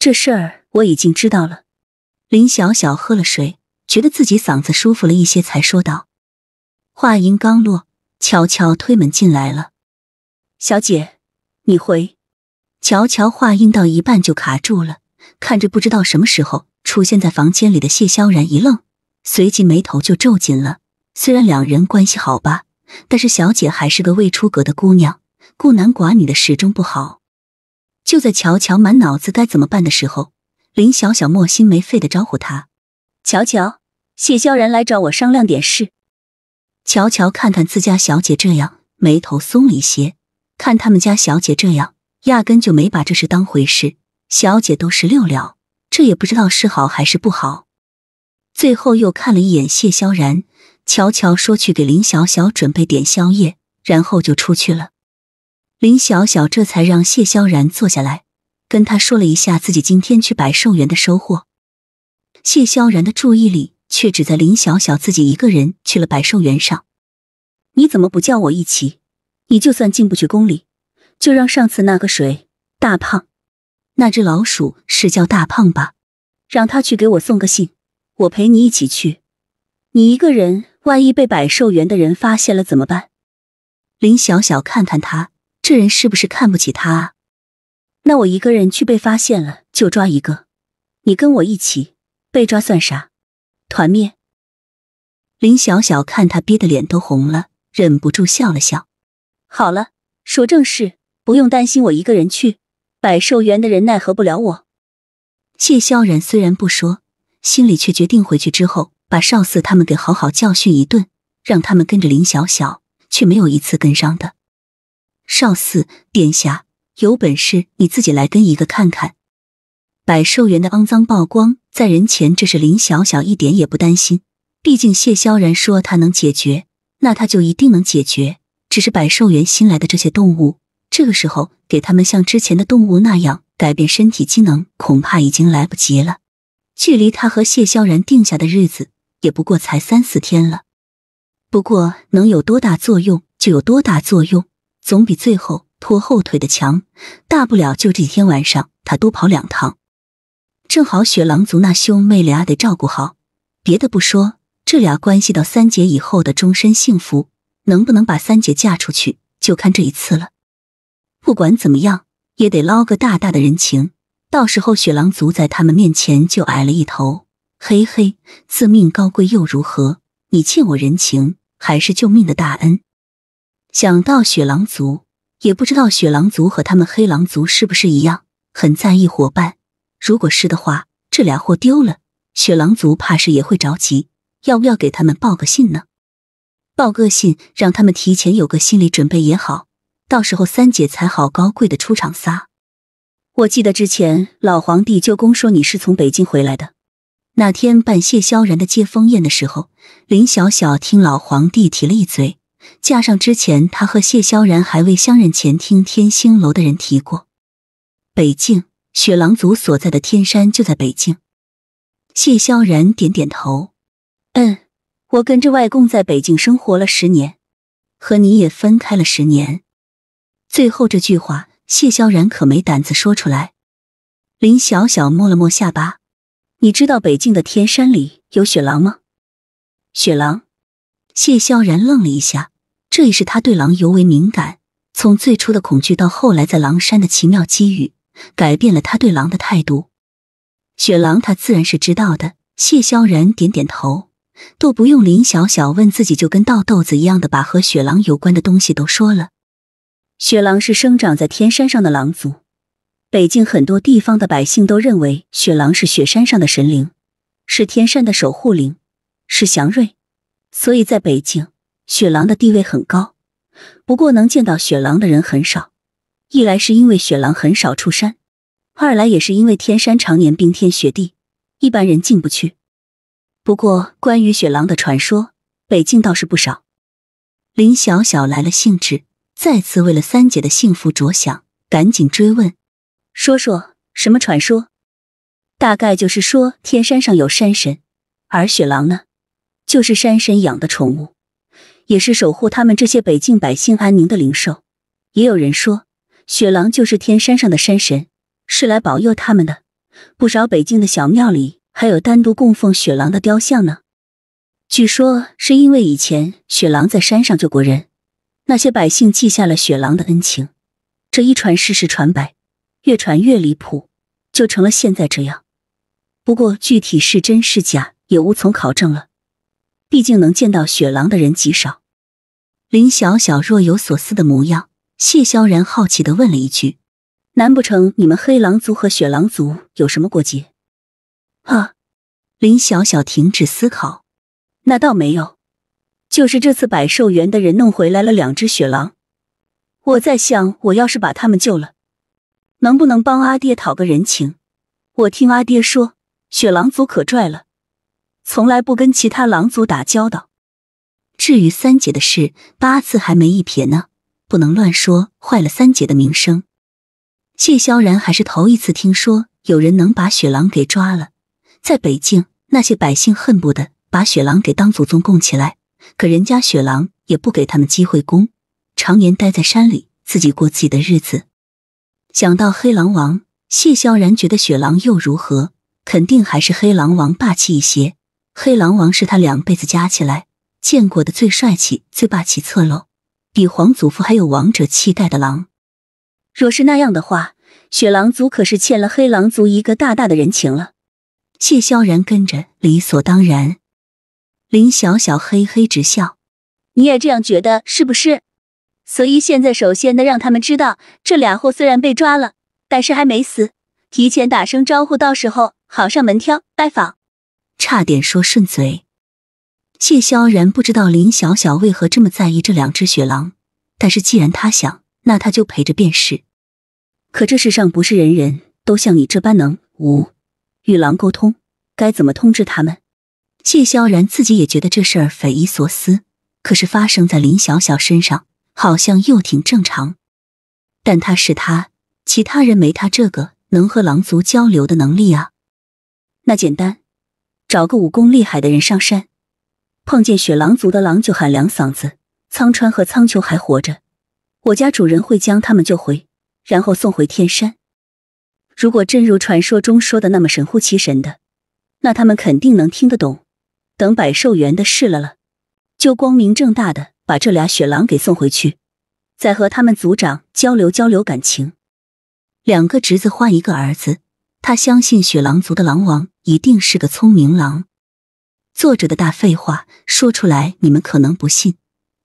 这事儿我已经知道了。林小小喝了水，觉得自己嗓子舒服了一些，才说道。话音刚落，乔乔推门进来了。小姐，你回。乔乔话音到一半就卡住了，看着不知道什么时候出现在房间里的谢萧然一愣，随即眉头就皱紧了。虽然两人关系好吧，但是小姐还是个未出阁的姑娘，孤男寡女的始终不好。就在乔乔满脑子该怎么办的时候，林小小没心没肺的招呼他：“乔乔，谢萧然来找我商量点事。”乔乔看看自家小姐这样，眉头松了一些。看他们家小姐这样，压根就没把这事当回事。小姐都十六了，这也不知道是好还是不好。最后又看了一眼谢萧然，乔乔说：“去给林小小准备点宵夜。”然后就出去了。林小小这才让谢萧然坐下来，跟他说了一下自己今天去百寿园的收获。谢萧然的注意力却只在林小小自己一个人去了百寿园上。你怎么不叫我一起？你就算进不去宫里，就让上次那个谁，大胖，那只老鼠是叫大胖吧，让他去给我送个信，我陪你一起去。你一个人万一被百寿园的人发现了怎么办？林小小看看他。这人是不是看不起他？啊？那我一个人去被发现了就抓一个，你跟我一起被抓算啥？团灭！林小小看他憋得脸都红了，忍不住笑了笑。好了，说正事，不用担心，我一个人去，百兽园的人奈何不了我。谢萧然虽然不说，心里却决定回去之后把少四他们给好好教训一顿，让他们跟着林小小，却没有一次跟上的。少四殿下，有本事你自己来跟一个看看。百寿园的肮脏曝光在人前，这是林小小一点也不担心。毕竟谢萧然说他能解决，那他就一定能解决。只是百寿园新来的这些动物，这个时候给他们像之前的动物那样改变身体机能，恐怕已经来不及了。距离他和谢萧然定下的日子，也不过才三四天了。不过能有多大作用，就有多大作用。总比最后拖后腿的强，大不了就这几天晚上他多跑两趟，正好雪狼族那兄妹俩得照顾好。别的不说，这俩关系到三姐以后的终身幸福，能不能把三姐嫁出去，就看这一次了。不管怎么样，也得捞个大大的人情，到时候雪狼族在他们面前就矮了一头。嘿嘿，自命高贵又如何？你欠我人情，还是救命的大恩。想到雪狼族，也不知道雪狼族和他们黑狼族是不是一样，很在意伙伴。如果是的话，这俩货丢了，雪狼族怕是也会着急。要不要给他们报个信呢？报个信，让他们提前有个心理准备也好，到时候三姐才好高贵的出场撒。我记得之前老皇帝舅公说你是从北京回来的，那天办谢萧然的接风宴的时候，林小小听老皇帝提了一嘴。加上之前，他和谢萧然还未相认前，听天星楼的人提过，北境雪狼族所在的天山就在北境。谢萧然点点头，嗯，我跟着外公在北京生活了十年，和你也分开了十年。最后这句话，谢萧然可没胆子说出来。林小小摸了摸下巴，你知道北境的天山里有雪狼吗？雪狼？谢萧然愣了一下。这也是他对狼尤为敏感，从最初的恐惧到后来在狼山的奇妙机遇，改变了他对狼的态度。雪狼他自然是知道的。谢萧然点点头，都不用林小小问，自己就跟倒豆子一样的把和雪狼有关的东西都说了。雪狼是生长在天山上的狼族，北境很多地方的百姓都认为雪狼是雪山上的神灵，是天山的守护灵，是祥瑞，所以在北境。雪狼的地位很高，不过能见到雪狼的人很少。一来是因为雪狼很少出山，二来也是因为天山常年冰天雪地，一般人进不去。不过关于雪狼的传说，北境倒是不少。林小小来了兴致，再次为了三姐的幸福着想，赶紧追问：“说说什么传说？”大概就是说天山上有山神，而雪狼呢，就是山神养的宠物。也是守护他们这些北境百姓安宁的灵兽，也有人说，雪狼就是天山上的山神，是来保佑他们的。不少北境的小庙里还有单独供奉雪狼的雕像呢。据说是因为以前雪狼在山上救过人，那些百姓记下了雪狼的恩情，这一传世十传百，越传越离谱，就成了现在这样。不过具体是真是假，也无从考证了。毕竟能见到雪狼的人极少，林小小若有所思的模样，谢萧然好奇的问了一句：“难不成你们黑狼族和雪狼族有什么过节？”啊！林小小停止思考，那倒没有，就是这次百兽园的人弄回来了两只雪狼，我在想，我要是把他们救了，能不能帮阿爹讨个人情？我听阿爹说，雪狼族可拽了。从来不跟其他狼族打交道。至于三姐的事，八字还没一撇呢，不能乱说，坏了三姐的名声。谢萧然还是头一次听说有人能把雪狼给抓了。在北境，那些百姓恨不得把雪狼给当祖宗供起来，可人家雪狼也不给他们机会供，常年待在山里，自己过自己的日子。想到黑狼王，谢萧然觉得雪狼又如何，肯定还是黑狼王霸气一些。黑狼王是他两辈子加起来见过的最帅气、最霸气侧漏，比皇祖父还有王者气概的狼。若是那样的话，雪狼族可是欠了黑狼族一个大大的人情了。谢萧然跟着理所当然，林小小嘿嘿直笑。你也这样觉得是不是？所以现在首先得让他们知道，这俩货虽然被抓了，但是还没死。提前打声招呼，到时候好上门挑拜访。差点说顺嘴。谢萧然不知道林小小为何这么在意这两只雪狼，但是既然他想，那他就陪着便是。可这世上不是人人都像你这般能无与狼沟通，该怎么通知他们？谢萧然自己也觉得这事儿匪夷所思，可是发生在林小小身上，好像又挺正常。但他是他，其他人没他这个能和狼族交流的能力啊。那简单。找个武功厉害的人上山，碰见雪狼族的狼就喊两嗓子。苍川和苍穹还活着，我家主人会将他们救回，然后送回天山。如果真如传说中说的那么神乎其神的，那他们肯定能听得懂。等百兽园的事了了，就光明正大的把这俩雪狼给送回去，再和他们族长交流交流感情。两个侄子换一个儿子。他相信雪狼族的狼王一定是个聪明狼。作者的大废话说出来，你们可能不信。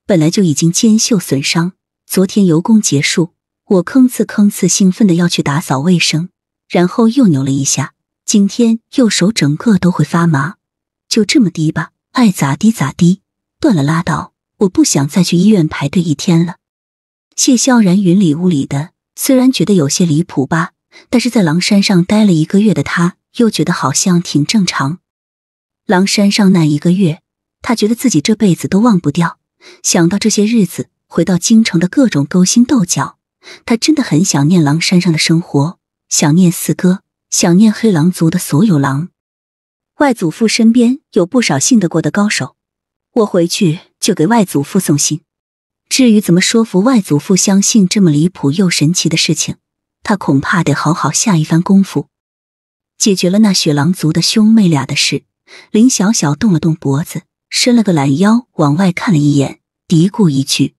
本来就已经肩袖损伤，昨天游工结束，我吭哧吭哧兴奋的要去打扫卫生，然后又扭了一下，今天右手整个都会发麻。就这么低吧，爱咋低咋低，断了拉倒，我不想再去医院排队一天了。谢萧然云里雾里的，虽然觉得有些离谱吧。但是在狼山上待了一个月的他，又觉得好像挺正常。狼山上那一个月，他觉得自己这辈子都忘不掉。想到这些日子回到京城的各种勾心斗角，他真的很想念狼山上的生活，想念四哥，想念黑狼族的所有狼。外祖父身边有不少信得过的高手，我回去就给外祖父送信。至于怎么说服外祖父相信这么离谱又神奇的事情。他恐怕得好好下一番功夫，解决了那雪狼族的兄妹俩的事。林小小动了动脖子，伸了个懒腰，往外看了一眼，嘀咕一句：“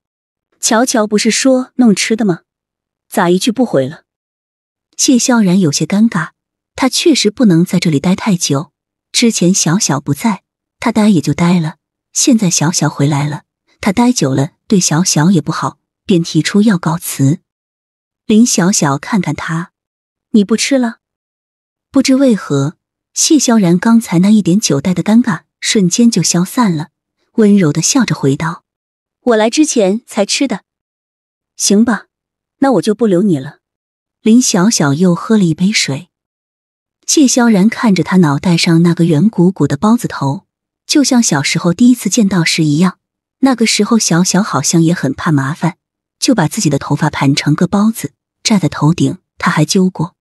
乔乔不是说弄吃的吗？咋一句不回了？”谢萧然有些尴尬，他确实不能在这里待太久。之前小小不在，他待也就待了；现在小小回来了，他待久了对小小也不好，便提出要告辞。林小小看看他，你不吃了？不知为何，谢萧然刚才那一点酒袋的尴尬瞬间就消散了，温柔的笑着回道：“我来之前才吃的，行吧，那我就不留你了。”林小小又喝了一杯水。谢萧然看着他脑袋上那个圆鼓鼓的包子头，就像小时候第一次见到时一样。那个时候，小小好像也很怕麻烦。就把自己的头发盘成个包子，扎在头顶。他还揪过，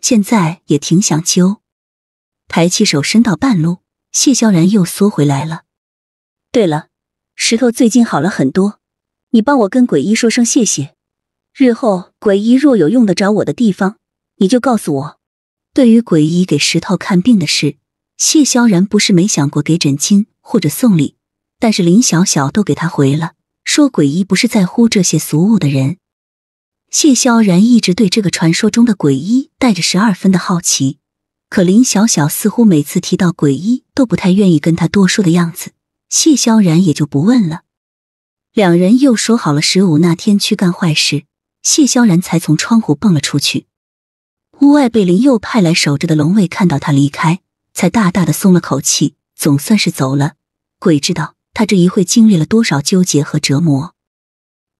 现在也挺想揪。抬起手，伸到半路，谢萧然又缩回来了。对了，石头最近好了很多，你帮我跟鬼医说声谢谢。日后鬼医若有用得着我的地方，你就告诉我。对于鬼医给石头看病的事，谢萧然不是没想过给诊金或者送礼，但是林小小都给他回了。说鬼医不是在乎这些俗物的人。谢萧然一直对这个传说中的鬼医带着十二分的好奇，可林小小似乎每次提到鬼医都不太愿意跟他多说的样子，谢萧然也就不问了。两人又说好了十五那天去干坏事，谢萧然才从窗户蹦了出去。屋外被林佑派来守着的龙卫看到他离开，才大大的松了口气，总算是走了。鬼知道。她这一会经历了多少纠结和折磨？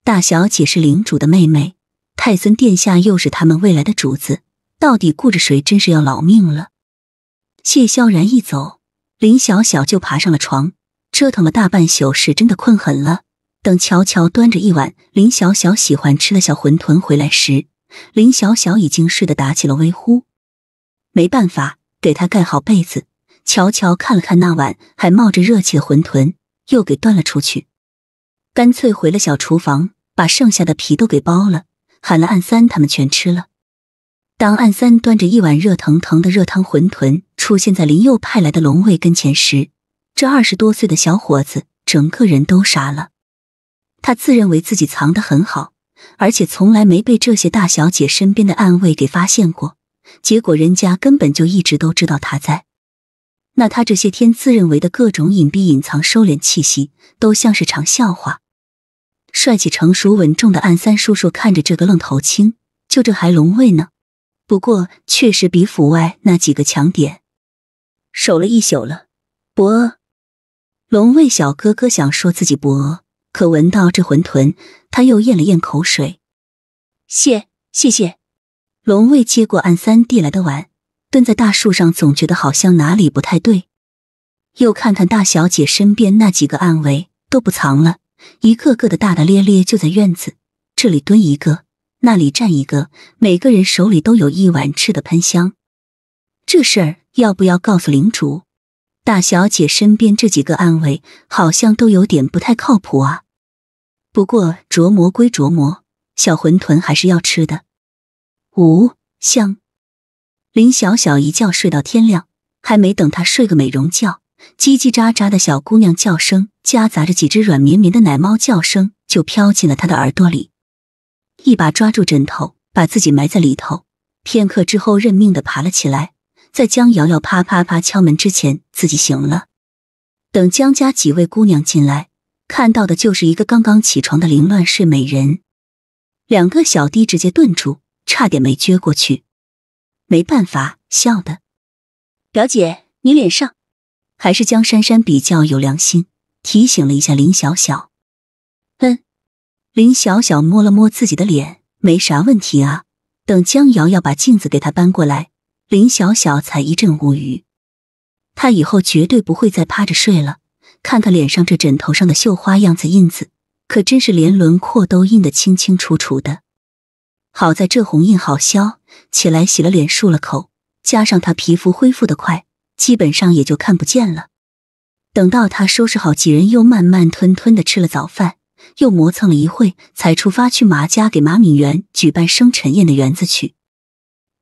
大小姐是领主的妹妹，泰森殿下又是他们未来的主子，到底顾着谁，真是要老命了。谢萧然一走，林小小就爬上了床，折腾了大半宿，是真的困狠了。等乔乔端着一碗林小小喜欢吃的小馄饨回来时，林小小已经睡得打起了微呼。没办法，给她盖好被子。乔乔看了看那碗还冒着热气的馄饨。又给端了出去，干脆回了小厨房，把剩下的皮都给剥了，喊了暗三他们全吃了。当暗三端着一碗热腾腾的热汤馄饨出现在林佑派来的龙卫跟前时，这二十多岁的小伙子整个人都傻了。他自认为自己藏得很好，而且从来没被这些大小姐身边的暗卫给发现过，结果人家根本就一直都知道他在。那他这些天自认为的各种隐蔽、隐藏、收敛气息，都像是场笑话。帅气、成熟、稳重的岸三叔叔看着这个愣头青，就这还龙卫呢？不过确实比府外那几个强点。守了一宿了，不饿。龙卫小哥哥想说自己不饿，可闻到这馄饨，他又咽了咽口水。谢，谢谢。龙卫接过岸三递来的碗。蹲在大树上，总觉得好像哪里不太对。又看看大小姐身边那几个暗卫，都不藏了，一个个的大大咧咧，就在院子这里蹲一个，那里站一个，每个人手里都有一碗吃的喷香。这事儿要不要告诉领主？大小姐身边这几个暗卫好像都有点不太靠谱啊。不过琢磨归琢磨，小馄饨还是要吃的。五香。林小小一觉睡到天亮，还没等她睡个美容觉，叽叽喳喳的小姑娘叫声，夹杂着几只软绵绵的奶猫叫声，就飘进了她的耳朵里。一把抓住枕头，把自己埋在里头。片刻之后，认命的爬了起来，在江瑶瑶啪啪啪敲门之前，自己醒了。等江家几位姑娘进来，看到的就是一个刚刚起床的凌乱睡美人。两个小弟直接顿住，差点没撅过去。没办法，笑的。表姐，你脸上……还是江珊珊比较有良心，提醒了一下林小小。嗯，林小小摸了摸自己的脸，没啥问题啊。等江瑶瑶把镜子给她搬过来，林小小才一阵无语。她以后绝对不会再趴着睡了。看看脸上这枕头上的绣花样子印子，可真是连轮廓都印得清清楚楚的。好在这红印好消，起来洗了脸、漱了口，加上他皮肤恢复的快，基本上也就看不见了。等到他收拾好，几人又慢慢吞吞的吃了早饭，又磨蹭了一会，才出发去马家给马敏元举办生辰宴的园子去。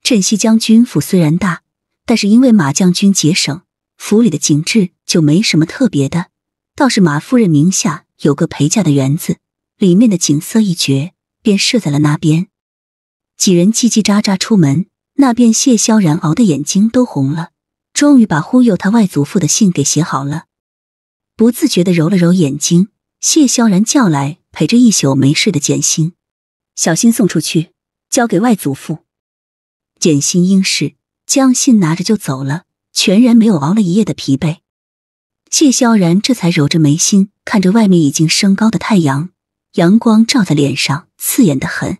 镇西将军府虽然大，但是因为马将军节省，府里的景致就没什么特别的。倒是马夫人名下有个陪嫁的园子，里面的景色一绝，便设在了那边。几人叽叽喳喳出门，那边谢萧然熬的眼睛都红了，终于把忽悠他外祖父的信给写好了，不自觉的揉了揉眼睛。谢萧然叫来陪着一宿没睡的简心，小心送出去，交给外祖父。简心应是，将信拿着就走了，全然没有熬了一夜的疲惫。谢萧然这才揉着眉心，看着外面已经升高的太阳，阳光照在脸上，刺眼的很。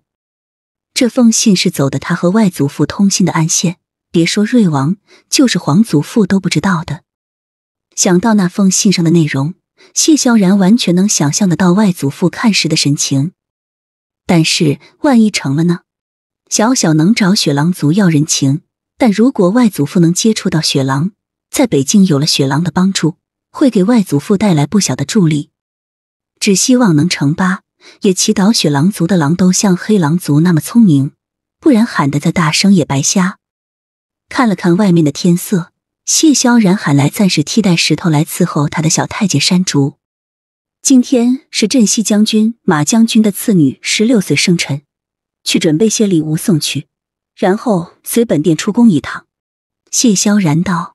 这封信是走的他和外祖父通信的暗线，别说瑞王，就是皇祖父都不知道的。想到那封信上的内容，谢萧然完全能想象得到外祖父看时的神情。但是万一成了呢？小小能找雪狼族要人情，但如果外祖父能接触到雪狼，在北京有了雪狼的帮助，会给外祖父带来不小的助力。只希望能成吧。也祈祷雪狼族的狼都像黑狼族那么聪明，不然喊得再大声也白瞎。看了看外面的天色，谢萧然喊来暂时替代石头来伺候他的小太监山竹。今天是镇西将军马将军的次女十六岁生辰，去准备些礼物送去，然后随本殿出宫一趟。谢萧然道：“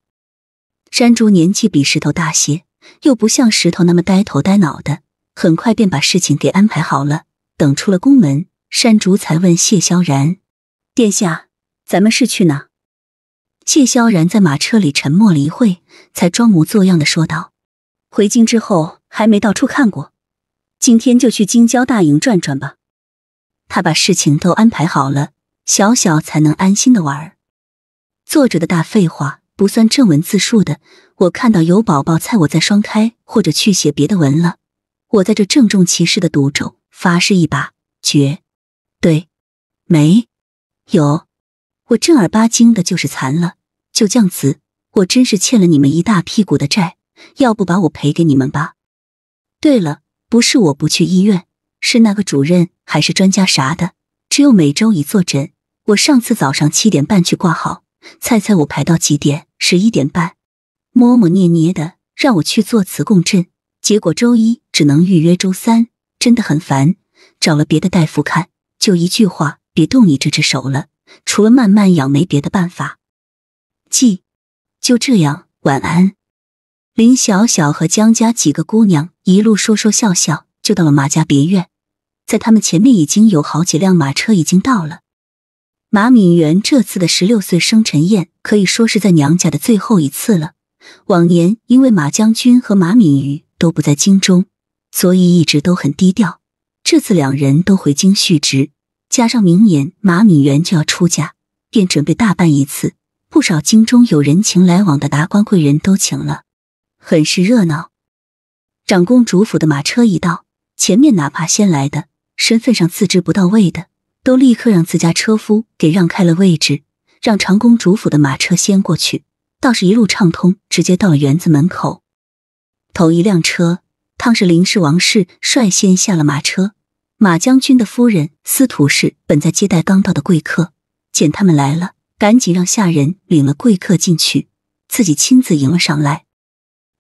山竹年纪比石头大些，又不像石头那么呆头呆脑的。”很快便把事情给安排好了。等出了宫门，山竹才问谢萧然：“殿下，咱们是去哪？”谢萧然在马车里沉默了一会，才装模作样的说道：“回京之后还没到处看过，今天就去京郊大营转转吧。”他把事情都安排好了，小小才能安心的玩。作者的大废话不算正文字数的，我看到有宝宝猜我在双开或者去写别的文了。我在这郑重其事的赌咒发誓，一把绝对没有。我正儿八经的就是残了，就降级。我真是欠了你们一大屁股的债，要不把我赔给你们吧？对了，不是我不去医院，是那个主任还是专家啥的，只有每周一坐诊。我上次早上七点半去挂号，猜猜我排到几点？十一点半，摸摸捏捏的让我去做磁共振。结果周一只能预约周三，真的很烦。找了别的大夫看，就一句话：别动你这只手了，除了慢慢养没别的办法。记，就这样。晚安。林小小和江家几个姑娘一路说说笑笑，就到了马家别院。在他们前面已经有好几辆马车已经到了。马敏元这次的十六岁生辰宴可以说是在娘家的最后一次了。往年因为马将军和马敏瑜。都不在京中，所以一直都很低调。这次两人都回京续职，加上明年马敏元就要出嫁，便准备大办一次。不少京中有人情来往的达官贵人都请了，很是热闹。长公主府的马车一到，前面哪怕先来的、身份上自知不到位的，都立刻让自家车夫给让开了位置，让长公主府的马车先过去，倒是一路畅通，直接到了园子门口。头一辆车，汤氏、林氏、王氏率先下了马车。马将军的夫人司徒氏本在接待刚到的贵客，见他们来了，赶紧让下人领了贵客进去，自己亲自迎了上来。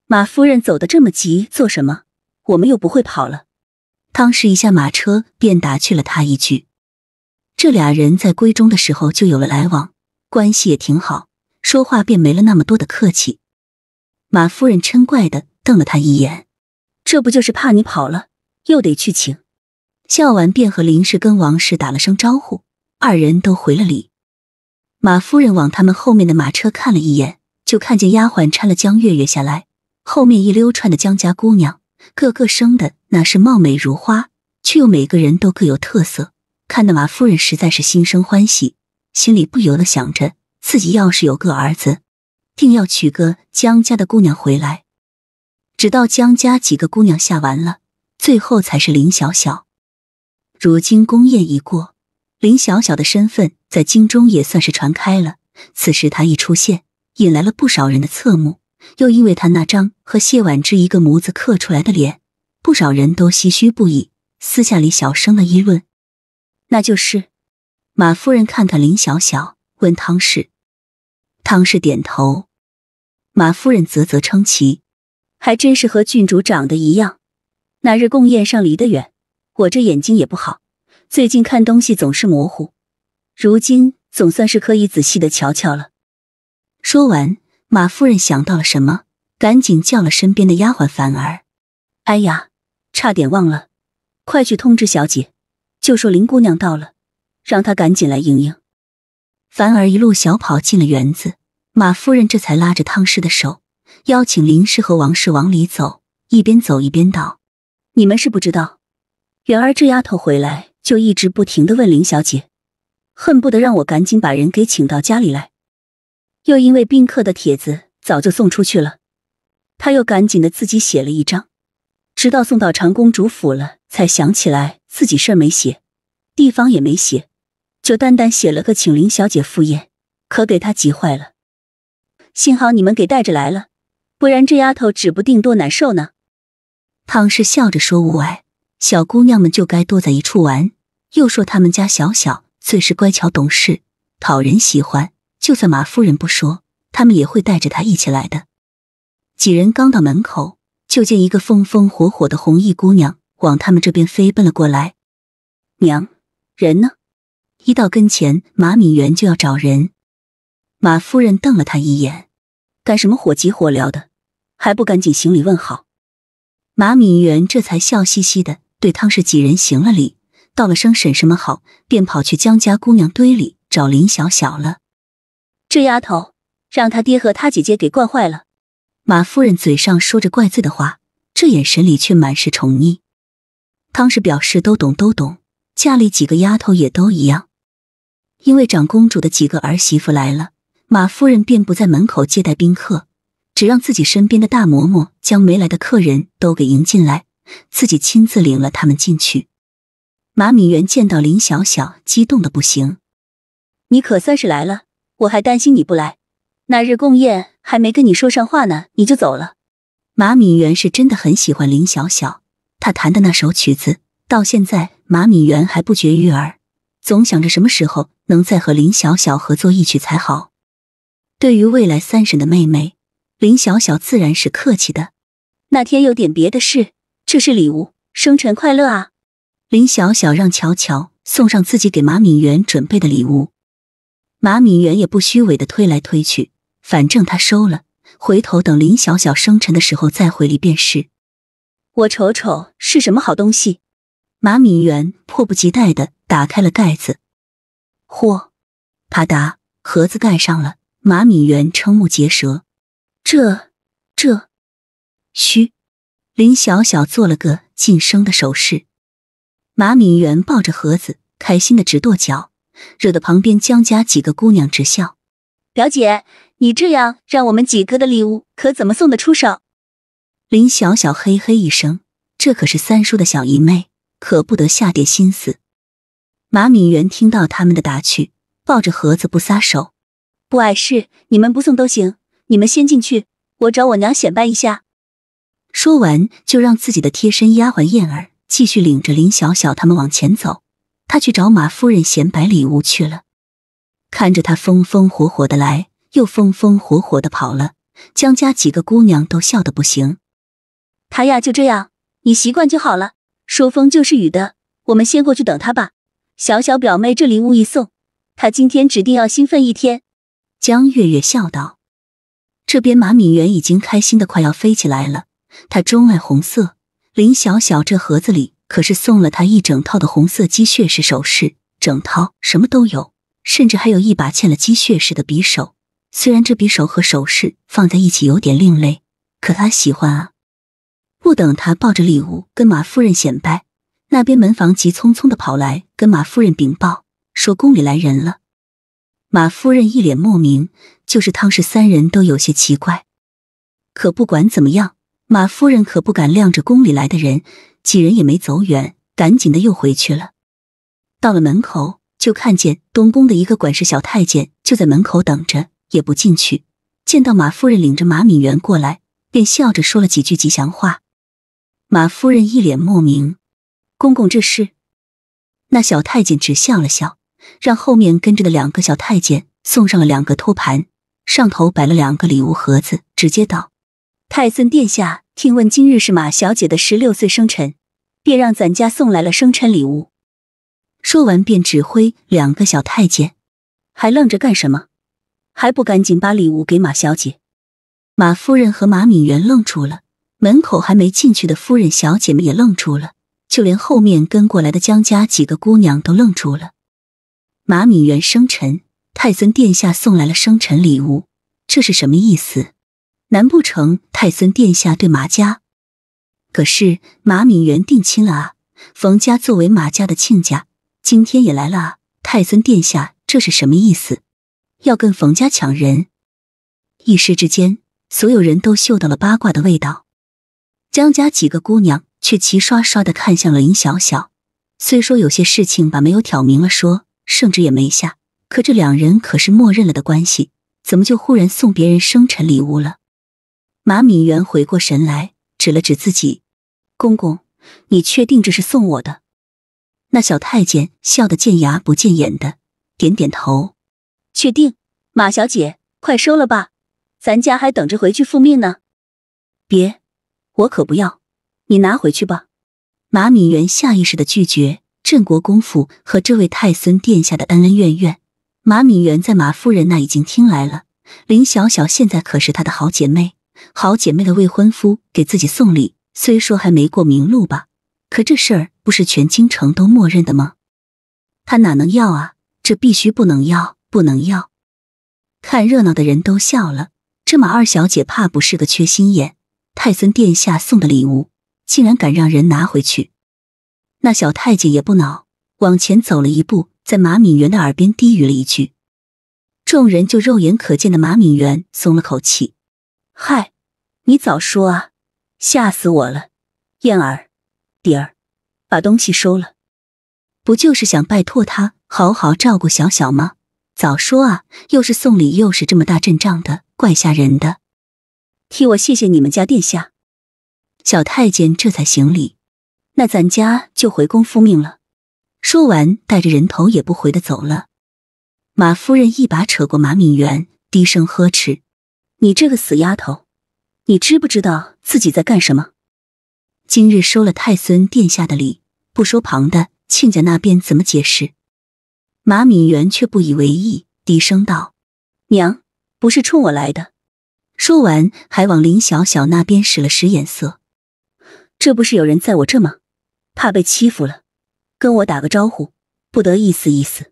马夫人走得这么急，做什么？我们又不会跑了。汤氏一下马车，便打趣了他一句：“这俩人在闺中的时候就有了来往，关系也挺好，说话便没了那么多的客气。”马夫人嗔怪的。瞪了他一眼，这不就是怕你跑了，又得去请？笑完便和林氏跟王氏打了声招呼，二人都回了礼。马夫人往他们后面的马车看了一眼，就看见丫鬟搀了江月月下来，后面一溜串的江家姑娘，个个生的那是貌美如花，却又每个人都各有特色，看得马夫人实在是心生欢喜，心里不由得想着，自己要是有个儿子，定要娶个江家的姑娘回来。直到江家几个姑娘下完了，最后才是林小小。如今宫宴一过，林小小的身份在京中也算是传开了。此时她一出现，引来了不少人的侧目。又因为她那张和谢婉之一个模子刻出来的脸，不少人都唏嘘不已，私下里小声的议论。那就是马夫人看看林小小，问汤氏，汤氏点头，马夫人啧啧称奇。还真是和郡主长得一样。那日共宴上离得远，我这眼睛也不好，最近看东西总是模糊。如今总算是可以仔细的瞧瞧了。说完，马夫人想到了什么，赶紧叫了身边的丫鬟凡儿。哎呀，差点忘了，快去通知小姐，就说林姑娘到了，让她赶紧来迎迎。凡儿一路小跑进了园子，马夫人这才拉着汤氏的手。邀请林氏和王氏往里走，一边走一边道：“你们是不知道，元儿这丫头回来就一直不停的问林小姐，恨不得让我赶紧把人给请到家里来。又因为宾客的帖子早就送出去了，他又赶紧的自己写了一张，直到送到长公主府了才想起来自己事儿没写，地方也没写，就单单写了个请林小姐赴宴，可给他急坏了。幸好你们给带着来了。”不然这丫头指不定多难受呢。汤氏笑着说：“无碍，小姑娘们就该多在一处玩。”又说：“他们家小小最是乖巧懂事，讨人喜欢。就算马夫人不说，他们也会带着她一起来的。”几人刚到门口，就见一个风风火火的红衣姑娘往他们这边飞奔了过来。“娘，人呢？”一到跟前，马敏元就要找人。马夫人瞪了他一眼。干什么火急火燎的？还不赶紧行礼问好？马敏元这才笑嘻嘻的对汤氏几人行了礼，道了声婶婶们好，便跑去江家姑娘堆里找林小小了。这丫头让他爹和他姐姐给惯坏了。马夫人嘴上说着怪罪的话，这眼神里却满是宠溺。汤氏表示都懂都懂，家里几个丫头也都一样。因为长公主的几个儿媳妇来了。马夫人便不在门口接待宾客，只让自己身边的大嬷嬷将没来的客人都给迎进来，自己亲自领了他们进去。马敏元见到林小小，激动的不行：“你可算是来了，我还担心你不来。那日共宴还没跟你说上话呢，你就走了。”马敏元是真的很喜欢林小小，他弹的那首曲子到现在马敏元还不绝于耳，总想着什么时候能再和林小小合作一曲才好。对于未来三婶的妹妹林小小自然是客气的。那天有点别的事，这是礼物，生辰快乐啊！林小小让乔乔送上自己给马敏媛准备的礼物。马敏媛也不虚伪的推来推去，反正她收了，回头等林小小生辰的时候再回礼便是。我瞅瞅是什么好东西。马敏媛迫不及待的打开了盖子，嚯！啪嗒，盒子盖上了。马敏元瞠目结舌，这、这，嘘！林小小做了个噤声的手势。马敏元抱着盒子，开心的直跺脚，惹得旁边江家几个姑娘直笑。表姐，你这样让我们几个的礼物可怎么送得出手？林小小嘿嘿一声，这可是三叔的小姨妹，可不得下点心思。马敏元听到他们的打趣，抱着盒子不撒手。不碍事，你们不送都行。你们先进去，我找我娘显摆一下。说完，就让自己的贴身丫鬟燕儿继续领着林小小他们往前走。她去找马夫人显摆礼物去了。看着他风风火火的来，又风风火火的跑了，江家几个姑娘都笑得不行。他呀，就这样，你习惯就好了。说风就是雨的，我们先过去等他吧。小小表妹，这礼物一送，他今天指定要兴奋一天。江月月笑道：“这边马敏元已经开心的快要飞起来了。他钟爱红色，林小小这盒子里可是送了他一整套的红色鸡血式首饰，整套什么都有，甚至还有一把嵌了鸡血式的匕首。虽然这匕首和首饰放在一起有点另类，可他喜欢啊！”不等他抱着礼物跟马夫人显摆，那边门房急匆匆的跑来跟马夫人禀报说：“宫里来人了。”马夫人一脸莫名，就是汤氏三人都有些奇怪。可不管怎么样，马夫人可不敢晾着宫里来的人，几人也没走远，赶紧的又回去了。到了门口，就看见东宫的一个管事小太监就在门口等着，也不进去。见到马夫人领着马敏元过来，便笑着说了几句吉祥话。马夫人一脸莫名：“公公，这是？”那小太监只笑了笑。让后面跟着的两个小太监送上了两个托盘，上头摆了两个礼物盒子，直接道：“泰森殿下，听闻今日是马小姐的十六岁生辰，便让咱家送来了生辰礼物。”说完便指挥两个小太监：“还愣着干什么？还不赶紧把礼物给马小姐！”马夫人和马敏元愣住了，门口还没进去的夫人小姐们也愣住了，就连后面跟过来的江家几个姑娘都愣住了。马敏元生辰，太孙殿下送来了生辰礼物，这是什么意思？难不成太孙殿下对马家？可是马敏元定亲了啊！冯家作为马家的亲家，今天也来了啊！太孙殿下这是什么意思？要跟冯家抢人？一时之间，所有人都嗅到了八卦的味道。江家几个姑娘却齐刷刷的看向了林小小，虽说有些事情把没有挑明了说。圣旨也没下，可这两人可是默认了的关系，怎么就忽然送别人生辰礼物了？马敏元回过神来，指了指自己：“公公，你确定这是送我的？”那小太监笑得见牙不见眼的，点点头：“确定。”马小姐，快收了吧，咱家还等着回去复命呢。别，我可不要，你拿回去吧。马敏元下意识的拒绝。镇国公府和这位太孙殿下的恩恩怨怨，马敏元在马夫人那已经听来了。林小小现在可是她的好姐妹，好姐妹的未婚夫给自己送礼，虽说还没过明路吧，可这事儿不是全京城都默认的吗？他哪能要啊？这必须不能要，不能要看热闹的人都笑了。这马二小姐怕不是个缺心眼，太孙殿下送的礼物，竟然敢让人拿回去。那小太监也不恼，往前走了一步，在马敏元的耳边低语了一句，众人就肉眼可见的马敏元松了口气。嗨，你早说啊，吓死我了！燕儿、蝶儿，把东西收了。不就是想拜托他好好照顾小小吗？早说啊！又是送礼，又是这么大阵仗的，怪吓人的。替我谢谢你们家殿下。小太监这才行礼。那咱家就回宫复命了。说完，带着人头也不回的走了。马夫人一把扯过马敏元，低声呵斥：“你这个死丫头，你知不知道自己在干什么？今日收了太孙殿下的礼，不说旁的，亲家那边怎么解释？”马敏元却不以为意，低声道：“娘，不是冲我来的。”说完，还往林小小那边使了使眼色。这不是有人在我这吗？怕被欺负了，跟我打个招呼，不得意思意思。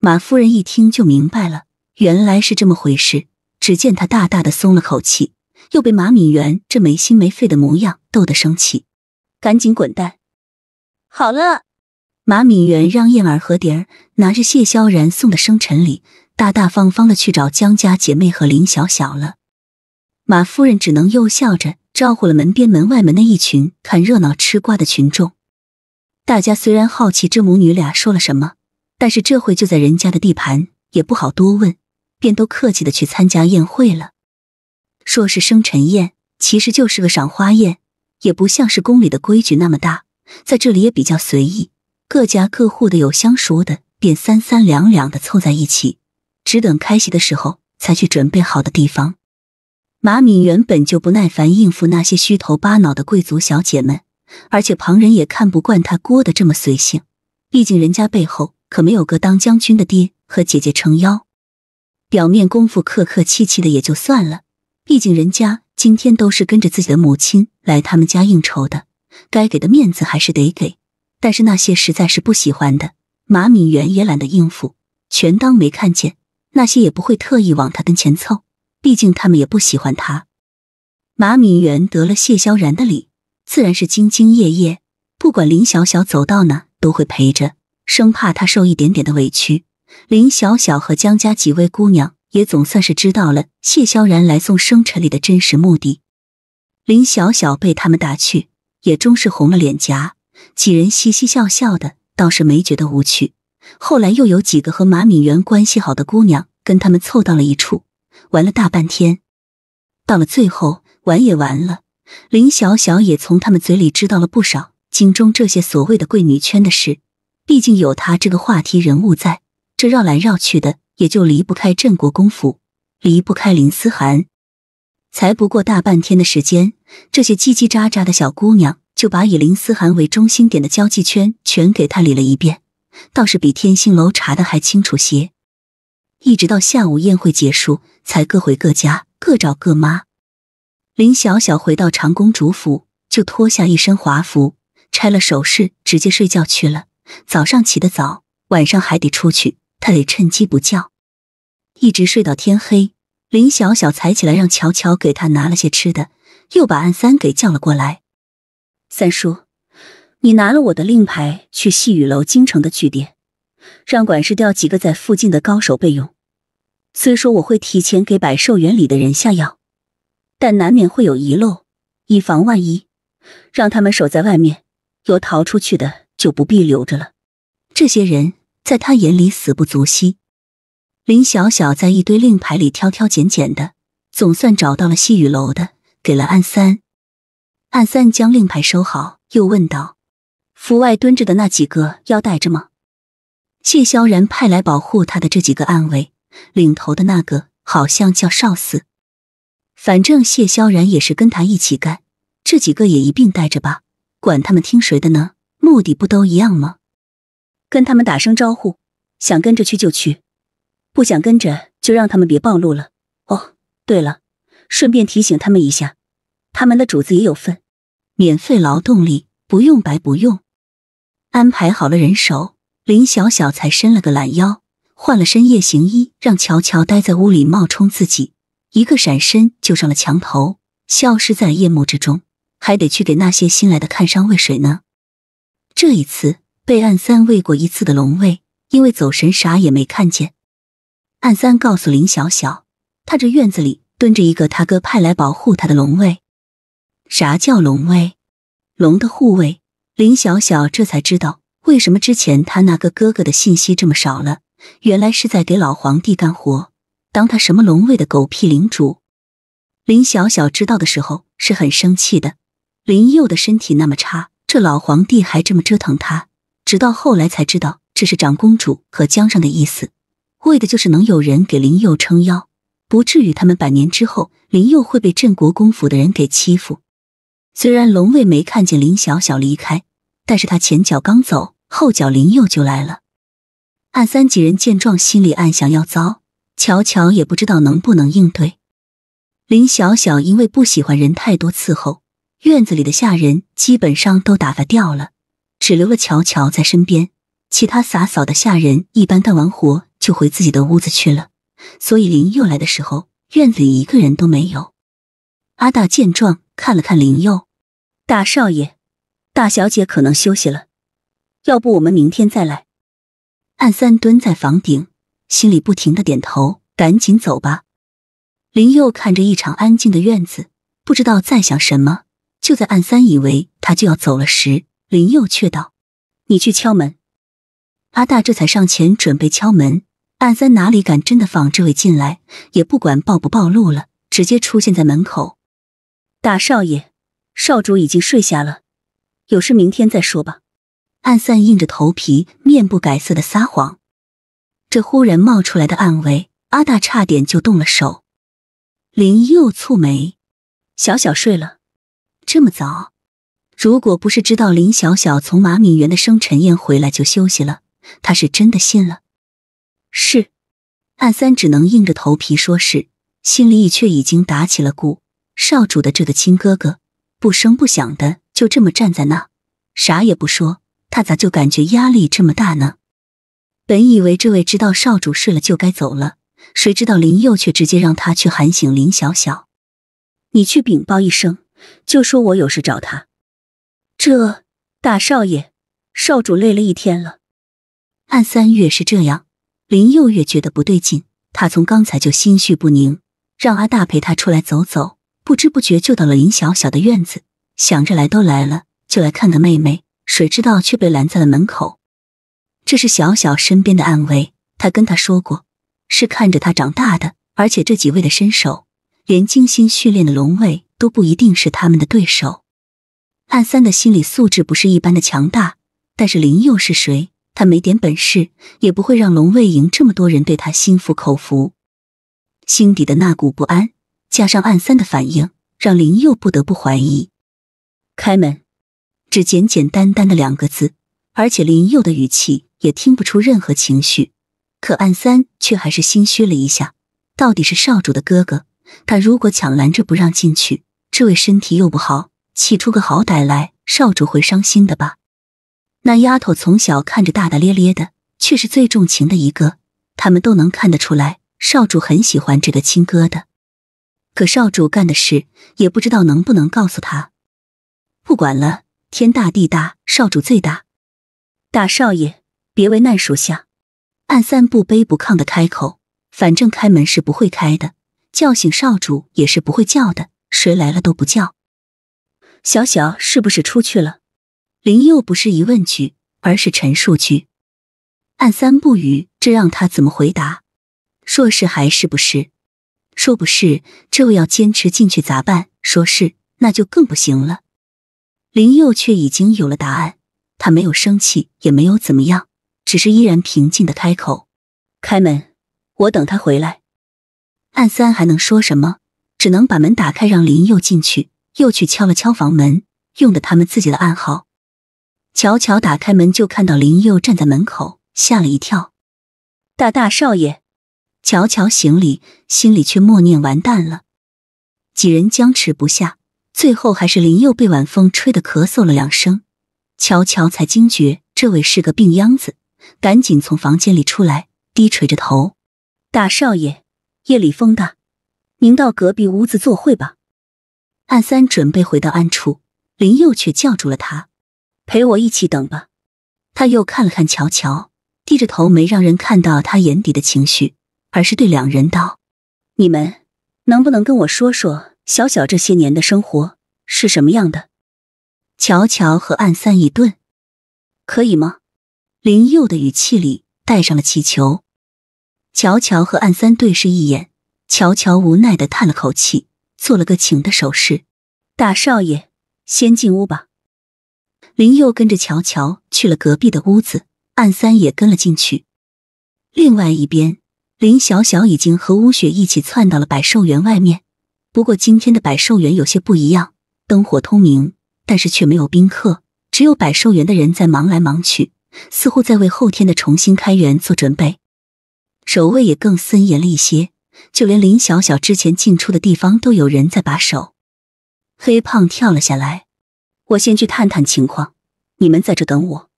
马夫人一听就明白了，原来是这么回事。只见她大大的松了口气，又被马敏元这没心没肺的模样逗得生气，赶紧滚蛋。好了，马敏元让燕儿和蝶儿拿着谢萧然送的生辰礼，大大方方的去找江家姐妹和林小小了。马夫人只能又笑着。招呼了门边门外门的一群看热闹吃瓜的群众，大家虽然好奇这母女俩说了什么，但是这会就在人家的地盘，也不好多问，便都客气的去参加宴会了。说是生辰宴，其实就是个赏花宴，也不像是宫里的规矩那么大，在这里也比较随意，各家各户的有相熟的，便三三两两的凑在一起，只等开席的时候才去准备好的地方。马敏原本就不耐烦应付那些虚头巴脑的贵族小姐们，而且旁人也看不惯她过得这么随性。毕竟人家背后可没有个当将军的爹和姐姐撑腰，表面功夫客客气气的也就算了。毕竟人家今天都是跟着自己的母亲来他们家应酬的，该给的面子还是得给。但是那些实在是不喜欢的，马敏元也懒得应付，全当没看见。那些也不会特意往他跟前凑。毕竟他们也不喜欢他。马敏媛得了谢萧然的礼，自然是兢兢业业，不管林小小走到哪都会陪着，生怕她受一点点的委屈。林小小和江家几位姑娘也总算是知道了谢萧然来送生辰礼的真实目的。林小小被他们打趣，也终是红了脸颊。几人嘻嘻笑笑的，倒是没觉得无趣。后来又有几个和马敏媛关系好的姑娘跟他们凑到了一处。玩了大半天，到了最后玩也玩了。林小小也从他们嘴里知道了不少京中这些所谓的贵女圈的事。毕竟有他这个话题人物在这，绕来绕去的也就离不开镇国公府，离不开林思涵。才不过大半天的时间，这些叽叽喳喳的小姑娘就把以林思涵为中心点的交际圈全给他理了一遍，倒是比天星楼查的还清楚些。一直到下午宴会结束，才各回各家，各找各妈。林小小回到长公主府，就脱下一身华服，拆了首饰，直接睡觉去了。早上起得早，晚上还得出去，她得趁机补觉，一直睡到天黑。林小小才起来，让乔乔给她拿了些吃的，又把暗三给叫了过来。三叔，你拿了我的令牌，去细雨楼京城的据点。让管事调几个在附近的高手备用。虽说我会提前给百兽园里的人下药，但难免会有遗漏，以防万一。让他们守在外面，有逃出去的就不必留着了。这些人在他眼里死不足惜。林小小在一堆令牌里挑挑拣拣的，总算找到了细雨楼的，给了暗三。暗三将令牌收好，又问道：“府外蹲着的那几个要带着吗？”谢萧然派来保护他的这几个暗卫，领头的那个好像叫少司，反正谢萧然也是跟他一起干，这几个也一并带着吧。管他们听谁的呢？目的不都一样吗？跟他们打声招呼，想跟着去就去，不想跟着就让他们别暴露了。哦，对了，顺便提醒他们一下，他们的主子也有份，免费劳动力，不用白不用。安排好了人手。林小小才伸了个懒腰，换了身夜行衣，让乔乔待在屋里冒充自己，一个闪身就上了墙头，消失在夜幕之中。还得去给那些新来的看伤喂水呢。这一次被暗三喂过一次的龙卫，因为走神啥也没看见。暗三告诉林小小，他这院子里蹲着一个他哥派来保护他的龙卫。啥叫龙卫？龙的护卫。林小小这才知道。为什么之前他那个哥哥的信息这么少了？原来是在给老皇帝干活，当他什么龙卫的狗屁领主。林小小知道的时候是很生气的。林佑的身体那么差，这老皇帝还这么折腾他。直到后来才知道，这是长公主和江上的意思，为的就是能有人给林佑撑腰，不至于他们百年之后，林佑会被镇国公府的人给欺负。虽然龙卫没看见林小小离开，但是他前脚刚走。后脚林佑就来了，暗三几人见状，心里暗想：要糟。乔乔也不知道能不能应对。林小小因为不喜欢人太多伺候，院子里的下人基本上都打发掉了，只留了乔乔在身边。其他洒扫的下人一般干完活就回自己的屋子去了，所以林佑来的时候，院子里一个人都没有。阿大见状，看了看林佑，大少爷、大小姐可能休息了。要不我们明天再来。暗三蹲在房顶，心里不停的点头，赶紧走吧。林佑看着一场安静的院子，不知道在想什么。就在暗三以为他就要走了时，林佑却道：“你去敲门。”阿大这才上前准备敲门，暗三哪里敢真的放这位进来，也不管暴不暴露了，直接出现在门口。大少爷，少主已经睡下了，有事明天再说吧。暗三硬着头皮，面不改色的撒谎。这忽然冒出来的暗卫阿大，差点就动了手。林又蹙眉：“小小睡了这么早？如果不是知道林小小从马敏园的生辰宴回来就休息了，他是真的信了。”是。暗三只能硬着头皮说是，心里却已经打起了鼓。少主的这个亲哥哥，不声不响的就这么站在那，啥也不说。他咋就感觉压力这么大呢？本以为这位知道少主睡了就该走了，谁知道林佑却直接让他去喊醒林小小。你去禀报一声，就说我有事找他。这大少爷、少主累了一天了，按三月是这样，林佑越觉得不对劲。他从刚才就心绪不宁，让阿大陪他出来走走，不知不觉就到了林小小的院子。想着来都来了，就来看看妹妹。谁知道却被拦在了门口。这是小小身边的暗卫，他跟他说过，是看着他长大的。而且这几位的身手，连精心训练的龙卫都不一定是他们的对手。暗三的心理素质不是一般的强大，但是林佑是谁？他没点本事，也不会让龙卫营这么多人对他心服口服。心底的那股不安，加上暗三的反应，让林佑不得不怀疑。开门。只简简单单的两个字，而且林佑的语气也听不出任何情绪，可暗三却还是心虚了一下。到底是少主的哥哥，他如果抢拦着不让进去，这位身体又不好，气出个好歹来，少主会伤心的吧？那丫头从小看着大大咧咧的，却是最重情的一个，他们都能看得出来，少主很喜欢这个亲哥的。可少主干的事，也不知道能不能告诉他。不管了。天大地大，少主最大。大少爷，别为难属下。暗三不卑不亢的开口，反正开门是不会开的，叫醒少主也是不会叫的，谁来了都不叫。小小是不是出去了？林又不是疑问句，而是陈述句。暗三不语，这让他怎么回答？说是还是不是？说不是，这位要坚持进去咋办？说是，那就更不行了。林佑却已经有了答案，他没有生气，也没有怎么样，只是依然平静的开口：“开门，我等他回来。”暗三还能说什么？只能把门打开，让林佑进去。又去敲了敲房门，用的他们自己的暗号。乔乔打开门，就看到林佑站在门口，吓了一跳：“大大少爷。”乔乔行礼，心里却默念：“完蛋了。”几人僵持不下。最后还是林佑被晚风吹得咳嗽了两声，乔乔才惊觉这位是个病秧子，赶紧从房间里出来，低垂着头。大少爷，夜里风大，您到隔壁屋子坐会吧。暗三准备回到暗处，林佑却叫住了他：“陪我一起等吧。”他又看了看乔乔，低着头没让人看到他眼底的情绪，而是对两人道：“你们能不能跟我说说？”小小这些年的生活是什么样的？乔乔和暗三一顿，可以吗？林佑的语气里带上了祈求。乔乔和暗三对视一眼，乔乔无奈的叹了口气，做了个请的手势：“大少爷，先进屋吧。”林佑跟着乔乔去了隔壁的屋子，暗三也跟了进去。另外一边，林小小已经和乌雪一起窜到了百寿园外面。不过，今天的百兽园有些不一样，灯火通明，但是却没有宾客，只有百兽园的人在忙来忙去，似乎在为后天的重新开园做准备。守卫也更森严了一些，就连林小小之前进出的地方都有人在把守。黑胖跳了下来，我先去探探情况，你们在这等我，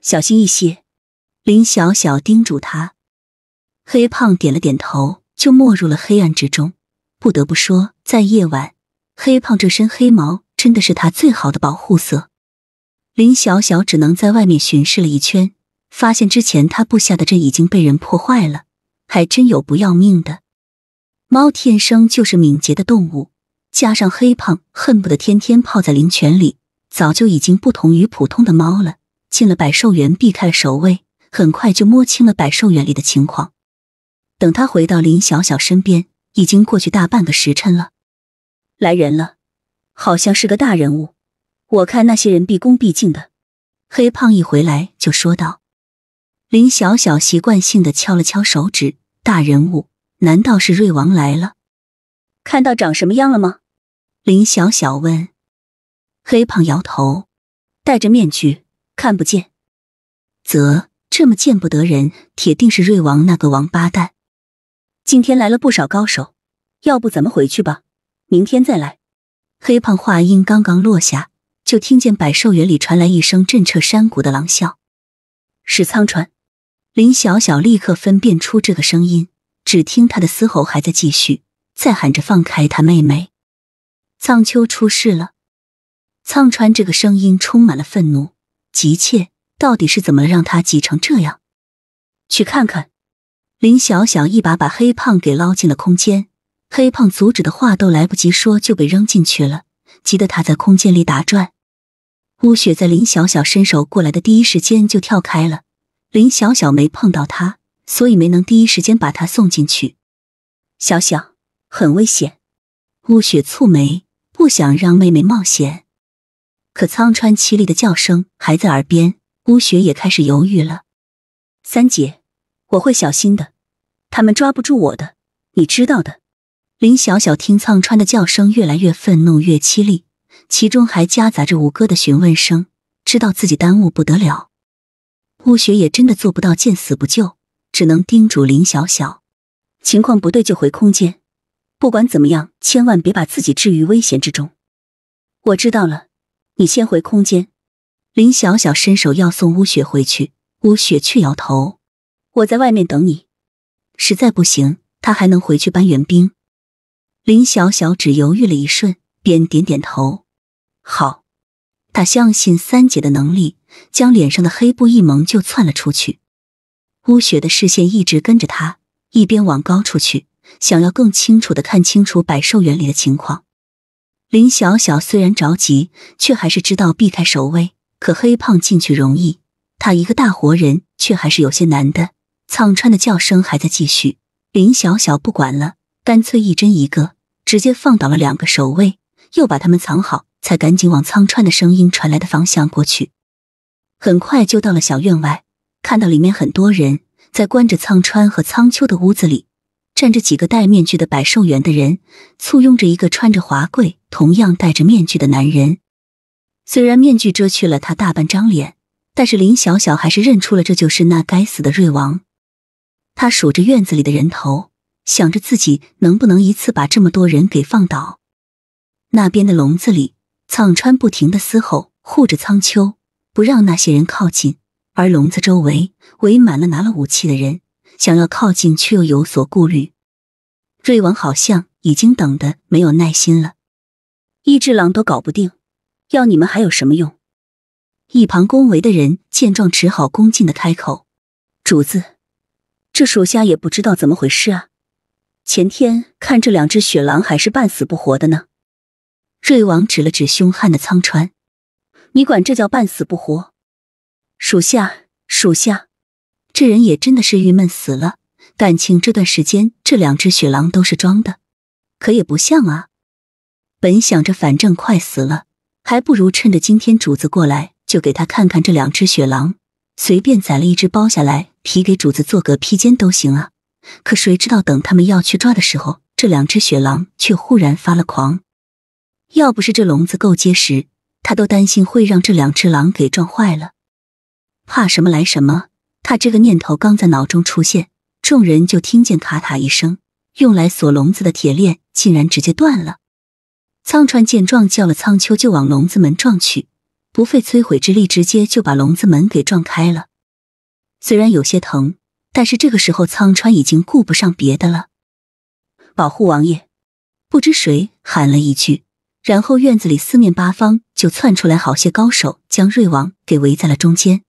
小心一些。”林小小叮嘱他。黑胖点了点头，就没入了黑暗之中。不得不说，在夜晚，黑胖这身黑毛真的是它最好的保护色。林小小只能在外面巡视了一圈，发现之前他布下的阵已经被人破坏了，还真有不要命的猫。天生就是敏捷的动物，加上黑胖恨不得天天泡在灵泉里，早就已经不同于普通的猫了。进了百兽园，避开了守卫，很快就摸清了百兽园里的情况。等他回到林小小身边。已经过去大半个时辰了，来人了，好像是个大人物。我看那些人毕恭毕敬的。黑胖一回来就说道：“林小小习惯性的敲了敲手指，大人物难道是瑞王来了？看到长什么样了吗？”林小小问。黑胖摇头：“戴着面具，看不见。”则这么见不得人，铁定是瑞王那个王八蛋。今天来了不少高手，要不咱们回去吧，明天再来。黑胖话音刚刚落下，就听见百兽园里传来一声震彻山谷的狼啸。史苍川，林小小立刻分辨出这个声音。只听他的嘶吼还在继续，再喊着放开他妹妹。苍秋出事了！苍川这个声音充满了愤怒、急切，到底是怎么让他急成这样？去看看。林小小一把把黑胖给捞进了空间，黑胖阻止的话都来不及说，就被扔进去了，急得他在空间里打转。乌雪在林小小伸手过来的第一时间就跳开了，林小小没碰到他，所以没能第一时间把他送进去。小小很危险，乌雪蹙眉，不想让妹妹冒险，可苍川凄厉的叫声还在耳边，乌雪也开始犹豫了。三姐。我会小心的，他们抓不住我的，你知道的。林小小听苍川的叫声越来越愤怒，越凄厉，其中还夹杂着吴哥的询问声，知道自己耽误不得了。吴雪也真的做不到见死不救，只能叮嘱林小小：情况不对就回空间，不管怎么样，千万别把自己置于危险之中。我知道了，你先回空间。林小小伸手要送吴雪回去，吴雪却摇头。我在外面等你，实在不行，他还能回去搬援兵。林小小只犹豫了一瞬，便点点头：“好。”他相信三姐的能力，将脸上的黑布一蒙，就窜了出去。乌雪的视线一直跟着他，一边往高处去，想要更清楚的看清楚百兽园里的情况。林小小虽然着急，却还是知道避开守卫。可黑胖进去容易，他一个大活人，却还是有些难的。苍川的叫声还在继续，林小小不管了，干脆一针一个，直接放倒了两个守卫，又把他们藏好，才赶紧往苍川的声音传来的方向过去。很快就到了小院外，看到里面很多人在关着苍川和苍丘的屋子里，站着几个戴面具的百兽园的人，簇拥着一个穿着华贵、同样戴着面具的男人。虽然面具遮去了他大半张脸，但是林小小还是认出了这就是那该死的瑞王。他数着院子里的人头，想着自己能不能一次把这么多人给放倒。那边的笼子里，藏川不停的嘶吼，护着苍丘，不让那些人靠近。而笼子周围围满了拿了武器的人，想要靠近却又有所顾虑。瑞王好像已经等的没有耐心了，一只狼都搞不定，要你们还有什么用？一旁恭维的人见状，只好恭敬的开口：“主子。”这属下也不知道怎么回事啊！前天看这两只雪狼还是半死不活的呢。瑞王指了指凶悍的苍川：“你管这叫半死不活？”属下属下，这人也真的是郁闷死了。感情这段时间这两只雪狼都是装的，可也不像啊。本想着反正快死了，还不如趁着今天主子过来，就给他看看这两只雪狼。随便宰了一只剥下来，皮给主子做个披肩都行啊！可谁知道等他们要去抓的时候，这两只雪狼却忽然发了狂。要不是这笼子够结实，他都担心会让这两只狼给撞坏了。怕什么来什么，他这个念头刚在脑中出现，众人就听见“咔卡”一声，用来锁笼子的铁链竟然直接断了。苍川见状，叫了苍秋就往笼子门撞去。不费摧毁之力，直接就把笼子门给撞开了。虽然有些疼，但是这个时候苍川已经顾不上别的了，保护王爷！不知谁喊了一句，然后院子里四面八方就窜出来好些高手，将瑞王给围在了中间。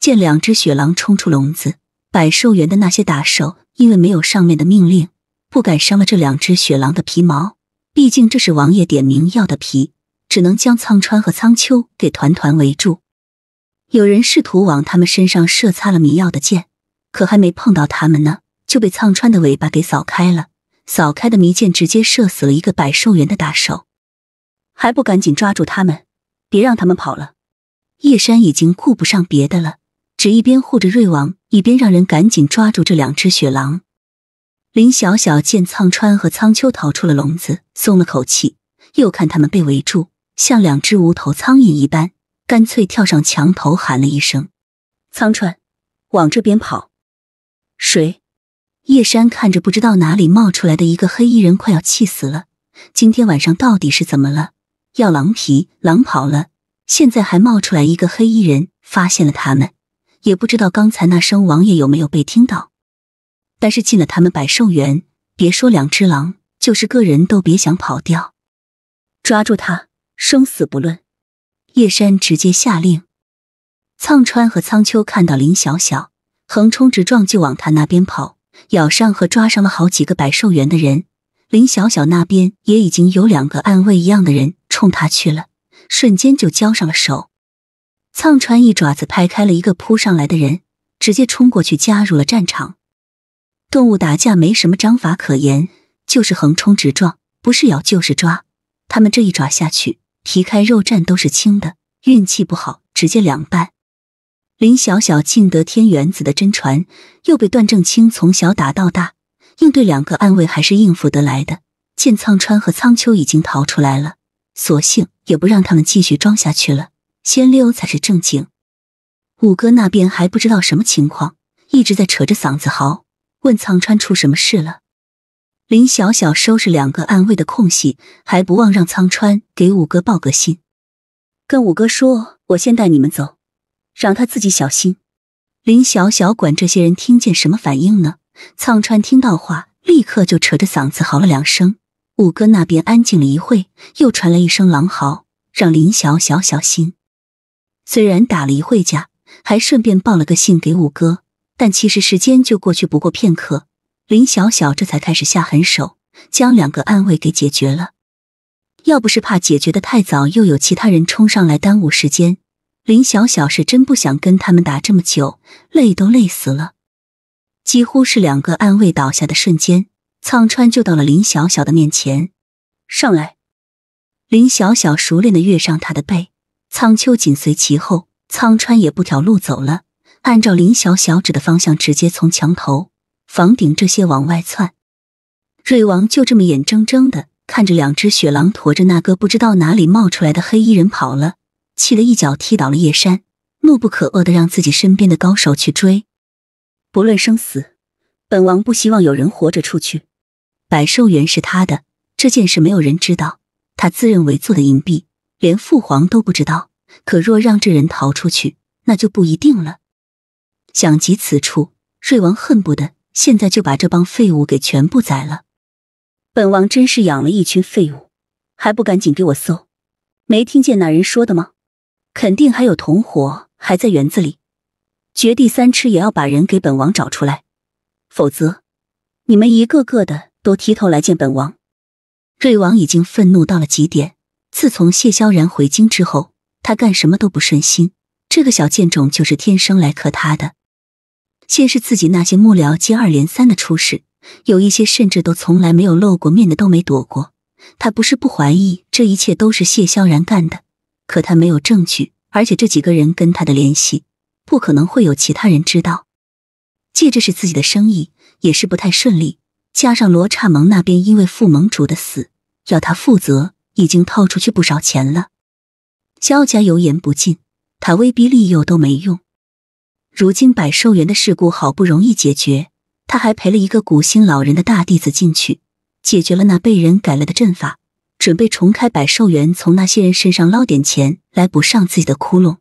见两只雪狼冲出笼子，百兽园的那些打手因为没有上面的命令，不敢伤了这两只雪狼的皮毛，毕竟这是王爷点名要的皮。只能将苍川和苍丘给团团围住。有人试图往他们身上射擦了迷药的箭，可还没碰到他们呢，就被苍川的尾巴给扫开了。扫开的迷箭直接射死了一个百兽园的打手。还不赶紧抓住他们，别让他们跑了！叶山已经顾不上别的了，只一边护着瑞王，一边让人赶紧抓住这两只雪狼。林小小见苍川和苍丘逃出了笼子，松了口气，又看他们被围住。像两只无头苍蝇一般，干脆跳上墙头喊了一声：“苍川，往这边跑！”谁？叶山看着不知道哪里冒出来的一个黑衣人，快要气死了。今天晚上到底是怎么了？要狼皮，狼跑了，现在还冒出来一个黑衣人，发现了他们。也不知道刚才那声王爷有没有被听到。但是进了他们百兽园，别说两只狼，就是个人都别想跑掉。抓住他！生死不论，叶山直接下令。苍川和苍秋看到林小小横冲直撞，就往他那边跑，咬上和抓伤了好几个百兽园的人。林小小那边也已经有两个暗卫一样的人冲他去了，瞬间就交上了手。苍川一爪子拍开了一个扑上来的人，直接冲过去加入了战场。动物打架没什么章法可言，就是横冲直撞，不是咬就是抓。他们这一爪下去。皮开肉绽都是轻的，运气不好直接凉拌。林小小尽得天元子的真传，又被段正清从小打到大，应对两个暗卫还是应付得来的。见苍川和苍秋已经逃出来了，索性也不让他们继续装下去了，先溜才是正经。五哥那边还不知道什么情况，一直在扯着嗓子嚎，问苍川出什么事了。林小小收拾两个暗卫的空隙，还不忘让苍川给五哥报个信，跟五哥说：“我先带你们走，让他自己小心。”林小小管这些人听见什么反应呢？苍川听到话，立刻就扯着嗓子嚎了两声。五哥那边安静了一会，又传来一声狼嚎，让林小小小心。虽然打了一会架，还顺便报了个信给五哥，但其实时间就过去不过片刻。林小小这才开始下狠手，将两个暗卫给解决了。要不是怕解决的太早，又有其他人冲上来耽误时间，林小小是真不想跟他们打这么久，累都累死了。几乎是两个暗卫倒下的瞬间，苍川就到了林小小的面前。上来，林小小熟练的跃上他的背，苍秋紧随其后，苍川也不挑路走了，按照林小小指的方向，直接从墙头。房顶这些往外窜，瑞王就这么眼睁睁的看着两只雪狼驮着那个不知道哪里冒出来的黑衣人跑了，气得一脚踢倒了叶山，怒不可遏的让自己身边的高手去追，不论生死，本王不希望有人活着出去。百兽园是他的这件事，没有人知道，他自认为做的隐蔽，连父皇都不知道。可若让这人逃出去，那就不一定了。想及此处，瑞王恨不得。现在就把这帮废物给全部宰了！本王真是养了一群废物，还不赶紧给我搜！没听见那人说的吗？肯定还有同伙还在园子里，掘地三尺也要把人给本王找出来，否则你们一个个的都提头来见本王！瑞王已经愤怒到了极点，自从谢萧然回京之后，他干什么都不顺心，这个小贱种就是天生来克他的。先是自己那些幕僚接二连三的出事，有一些甚至都从来没有露过面的都没躲过。他不是不怀疑这一切都是谢萧然干的，可他没有证据，而且这几个人跟他的联系，不可能会有其他人知道。借这是自己的生意，也是不太顺利，加上罗刹盟那边因为副盟主的死要他负责，已经掏出去不少钱了。萧家油盐不进，他威逼利诱都没用。如今百寿园的事故好不容易解决，他还赔了一个古星老人的大弟子进去，解决了那被人改了的阵法，准备重开百寿园，从那些人身上捞点钱来补上自己的窟窿。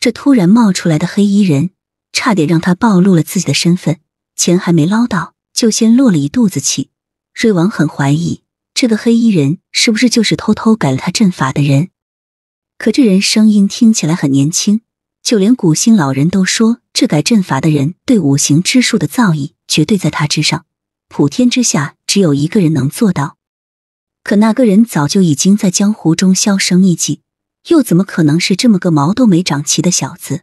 这突然冒出来的黑衣人，差点让他暴露了自己的身份，钱还没捞到，就先落了一肚子气。瑞王很怀疑这个黑衣人是不是就是偷偷改了他阵法的人，可这人声音听起来很年轻。就连古心老人都说，这改阵法的人对五行之术的造诣绝对在他之上，普天之下只有一个人能做到。可那个人早就已经在江湖中销声匿迹，又怎么可能是这么个毛都没长齐的小子？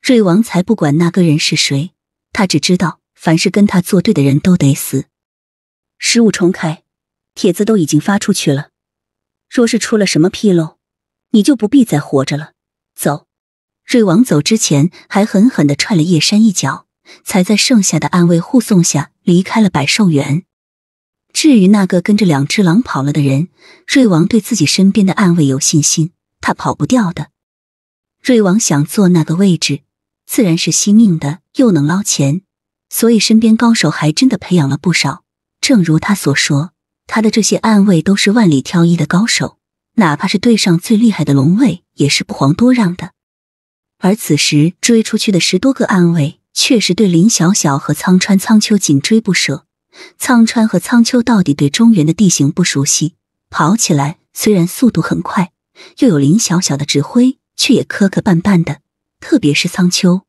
瑞王才不管那个人是谁，他只知道凡是跟他作对的人都得死。十五重开帖子都已经发出去了，若是出了什么纰漏，你就不必再活着了。走。瑞王走之前还狠狠的踹了叶山一脚，才在剩下的暗卫护送下离开了百兽园。至于那个跟着两只狼跑了的人，瑞王对自己身边的暗卫有信心，他跑不掉的。瑞王想坐那个位置，自然是惜命的，又能捞钱，所以身边高手还真的培养了不少。正如他所说，他的这些暗卫都是万里挑一的高手，哪怕是对上最厉害的龙卫，也是不遑多让的。而此时追出去的十多个暗卫，确实对林小小和苍川、苍丘紧追不舍。苍川和苍丘到底对中原的地形不熟悉，跑起来虽然速度很快，又有林小小的指挥，却也磕磕绊绊的。特别是苍丘，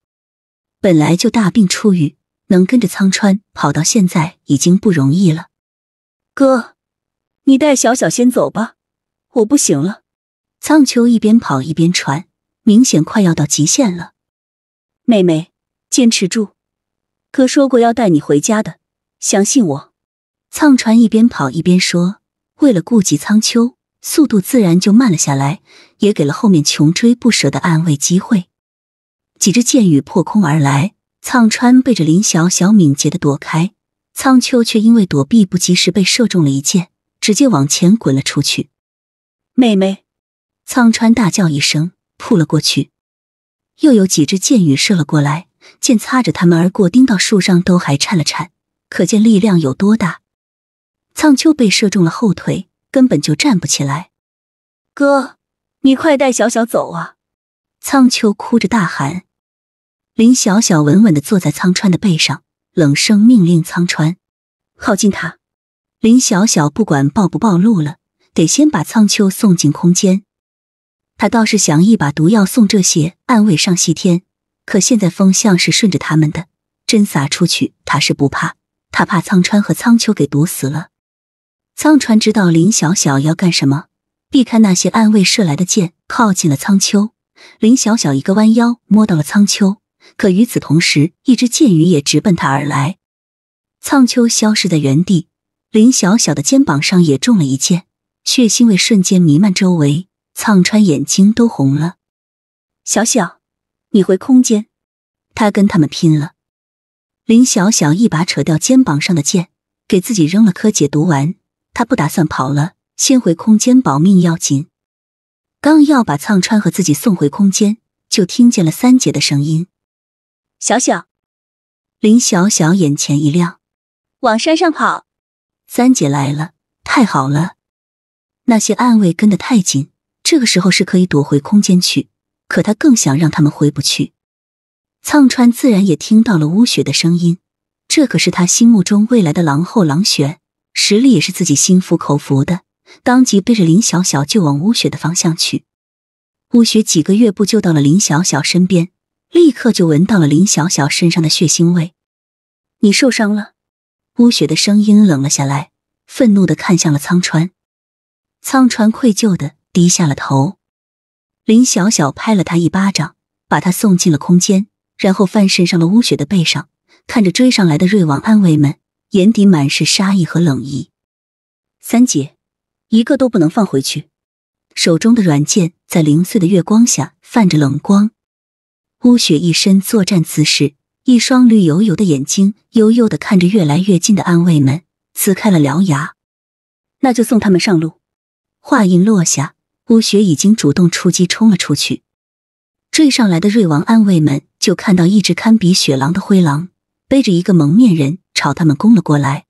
本来就大病初愈，能跟着苍川跑到现在已经不容易了。哥，你带小小先走吧，我不行了。苍丘一边跑一边传。明显快要到极限了，妹妹，坚持住！哥说过要带你回家的，相信我。苍川一边跑一边说：“为了顾及苍秋，速度自然就慢了下来，也给了后面穷追不舍的暗卫机会。”几支箭雨破空而来，苍川背着林小小敏捷的躲开，苍秋却因为躲避不及时被射中了一箭，直接往前滚了出去。妹妹，苍川大叫一声。扑了过去，又有几支箭雨射了过来，箭擦着他们而过，钉到树上都还颤了颤，可见力量有多大。苍秋被射中了后腿，根本就站不起来。哥，你快带小小走啊！苍秋哭着大喊。林小小稳稳的坐在苍川的背上，冷声命令苍川靠近他。林小小不管暴不暴露了，得先把苍秋送进空间。他倒是想一把毒药送这些暗卫上西天，可现在风向是顺着他们的，真撒出去他是不怕，他怕苍川和苍丘给毒死了。苍川知道林小小要干什么，避开那些暗卫射来的箭，靠近了苍丘。林小小一个弯腰，摸到了苍丘，可与此同时，一只箭鱼也直奔他而来。苍丘消失在原地，林小小的肩膀上也中了一箭，血腥味瞬间弥漫周围。苍川眼睛都红了，小小，你回空间。他跟他们拼了。林小小一把扯掉肩膀上的剑，给自己扔了颗解毒丸。他不打算跑了，先回空间保命要紧。刚要把苍川和自己送回空间，就听见了三姐的声音：“小小！”林小小眼前一亮，往山上跑。三姐来了，太好了！那些暗卫跟得太紧。这个时候是可以躲回空间去，可他更想让他们回不去。苍川自然也听到了巫雪的声音，这可是他心目中未来的狼后，狼玄，实力也是自己心服口服的，当即背着林小小就往巫雪的方向去。巫雪几个月不就到了林小小身边，立刻就闻到了林小小身上的血腥味。你受伤了，巫雪的声音冷了下来，愤怒的看向了苍川。苍川愧疚的。低下了头，林小小拍了他一巴掌，把他送进了空间，然后翻身上了乌雪的背上，看着追上来的瑞王安慰们，眼底满是杀意和冷意。三姐，一个都不能放回去。手中的软剑在零碎的月光下泛着冷光。乌雪一身作战姿势，一双绿油油的眼睛幽幽的看着越来越近的安慰们，呲开了獠牙。那就送他们上路。话音落下。乌雪已经主动出击，冲了出去。追上来的瑞王安慰们就看到一只堪比雪狼的灰狼，背着一个蒙面人朝他们攻了过来。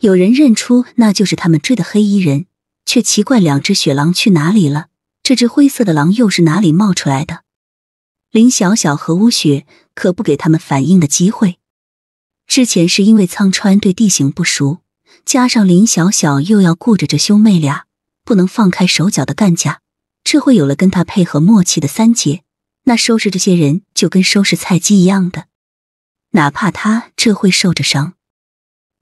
有人认出那就是他们追的黑衣人，却奇怪两只雪狼去哪里了，这只灰色的狼又是哪里冒出来的？林小小和乌雪可不给他们反应的机会。之前是因为苍川对地形不熟，加上林小小又要顾着这兄妹俩。不能放开手脚的干架，这会有了跟他配合默契的三姐，那收拾这些人就跟收拾菜鸡一样的。哪怕他这会受着伤，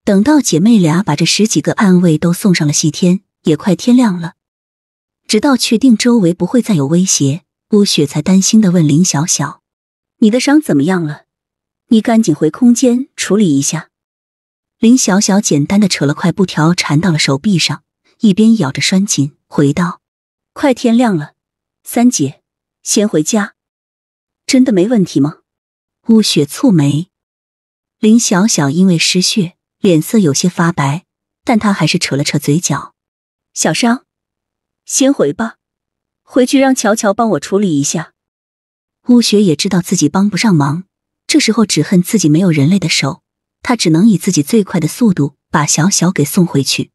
等到姐妹俩把这十几个暗卫都送上了西天，也快天亮了。直到确定周围不会再有威胁，乌雪才担心的问林小小：“你的伤怎么样了？你赶紧回空间处理一下。”林小小简单的扯了块布条缠到了手臂上。一边咬着拴紧，回道：“快天亮了，三姐，先回家。真的没问题吗？”乌雪蹙眉，林小小因为失血，脸色有些发白，但她还是扯了扯嘴角：“小伤，先回吧。回去让乔乔帮我处理一下。”乌雪也知道自己帮不上忙，这时候只恨自己没有人类的手，她只能以自己最快的速度把小小给送回去。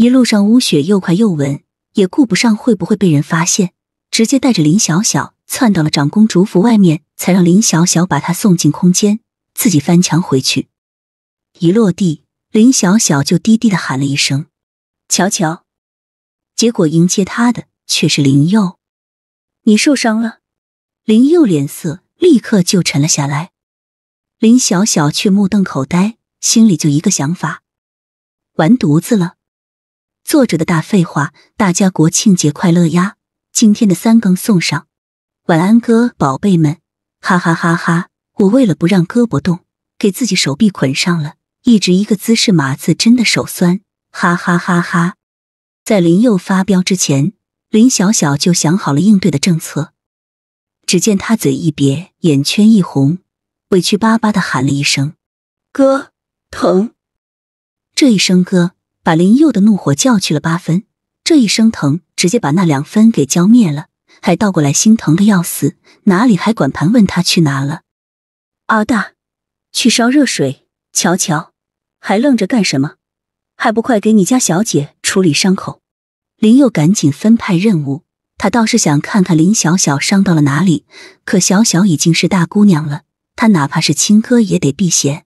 一路上，乌雪又快又稳，也顾不上会不会被人发现，直接带着林小小窜到了长公主府外面，才让林小小把她送进空间，自己翻墙回去。一落地，林小小就低低的喊了一声：“乔乔。”结果迎接她的却是林佑：“你受伤了。”林佑脸色立刻就沉了下来，林小小却目瞪口呆，心里就一个想法：完犊子了。作者的大废话，大家国庆节快乐呀！今天的三更送上，晚安哥，宝贝们，哈哈哈哈！我为了不让胳膊动，给自己手臂捆上了，一直一个姿势码字，真的手酸，哈哈哈哈！在林佑发飙之前，林小小就想好了应对的政策。只见他嘴一瘪，眼圈一红，委屈巴巴的喊了一声：“哥，疼！”这一声哥。把林佑的怒火叫去了八分，这一声疼直接把那两分给浇灭了，还倒过来心疼的要死，哪里还管盘问他去哪了？阿大，去烧热水，瞧瞧，还愣着干什么？还不快给你家小姐处理伤口！林佑赶紧分派任务，他倒是想看看林小小伤到了哪里，可小小已经是大姑娘了，他哪怕是亲哥也得避嫌，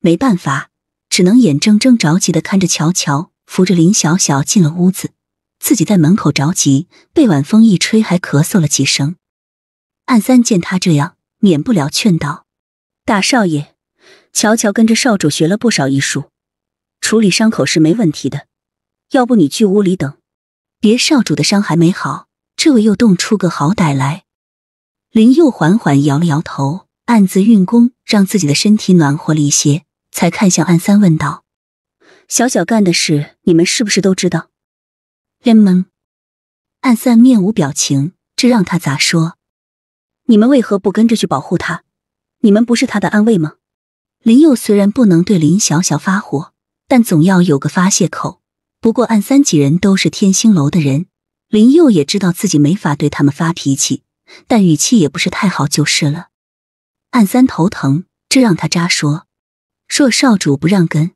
没办法。只能眼睁睁着急的看着乔乔扶着林小小进了屋子，自己在门口着急，被晚风一吹还咳嗽了几声。暗三见他这样，免不了劝道：“大少爷，乔乔跟着少主学了不少医术，处理伤口是没问题的。要不你去屋里等，别少主的伤还没好，这位又冻出个好歹来。”林又缓缓摇了摇头，暗自运功让自己的身体暖和了一些。才看向暗三问道：“小小干的事，你们是不是都知道？”连忙，暗三面无表情，这让他咋说？你们为何不跟着去保护他？你们不是他的安慰吗？林佑虽然不能对林小小发火，但总要有个发泄口。不过暗三几人都是天星楼的人，林佑也知道自己没法对他们发脾气，但语气也不是太好就是了。暗三头疼，这让他扎说？若少主不让跟，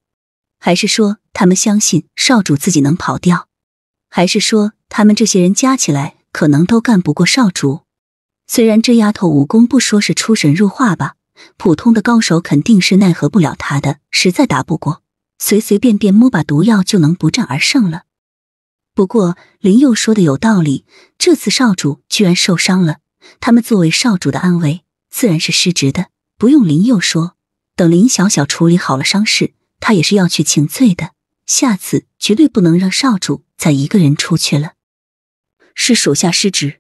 还是说他们相信少主自己能跑掉？还是说他们这些人加起来可能都干不过少主？虽然这丫头武功不说是出神入化吧，普通的高手肯定是奈何不了她的，实在打不过，随随便便摸把毒药就能不战而胜了。不过林佑说的有道理，这次少主居然受伤了，他们作为少主的安危自然是失职的，不用林佑说。等林小小处理好了伤势，他也是要去请罪的。下次绝对不能让少主再一个人出去了。是属下失职，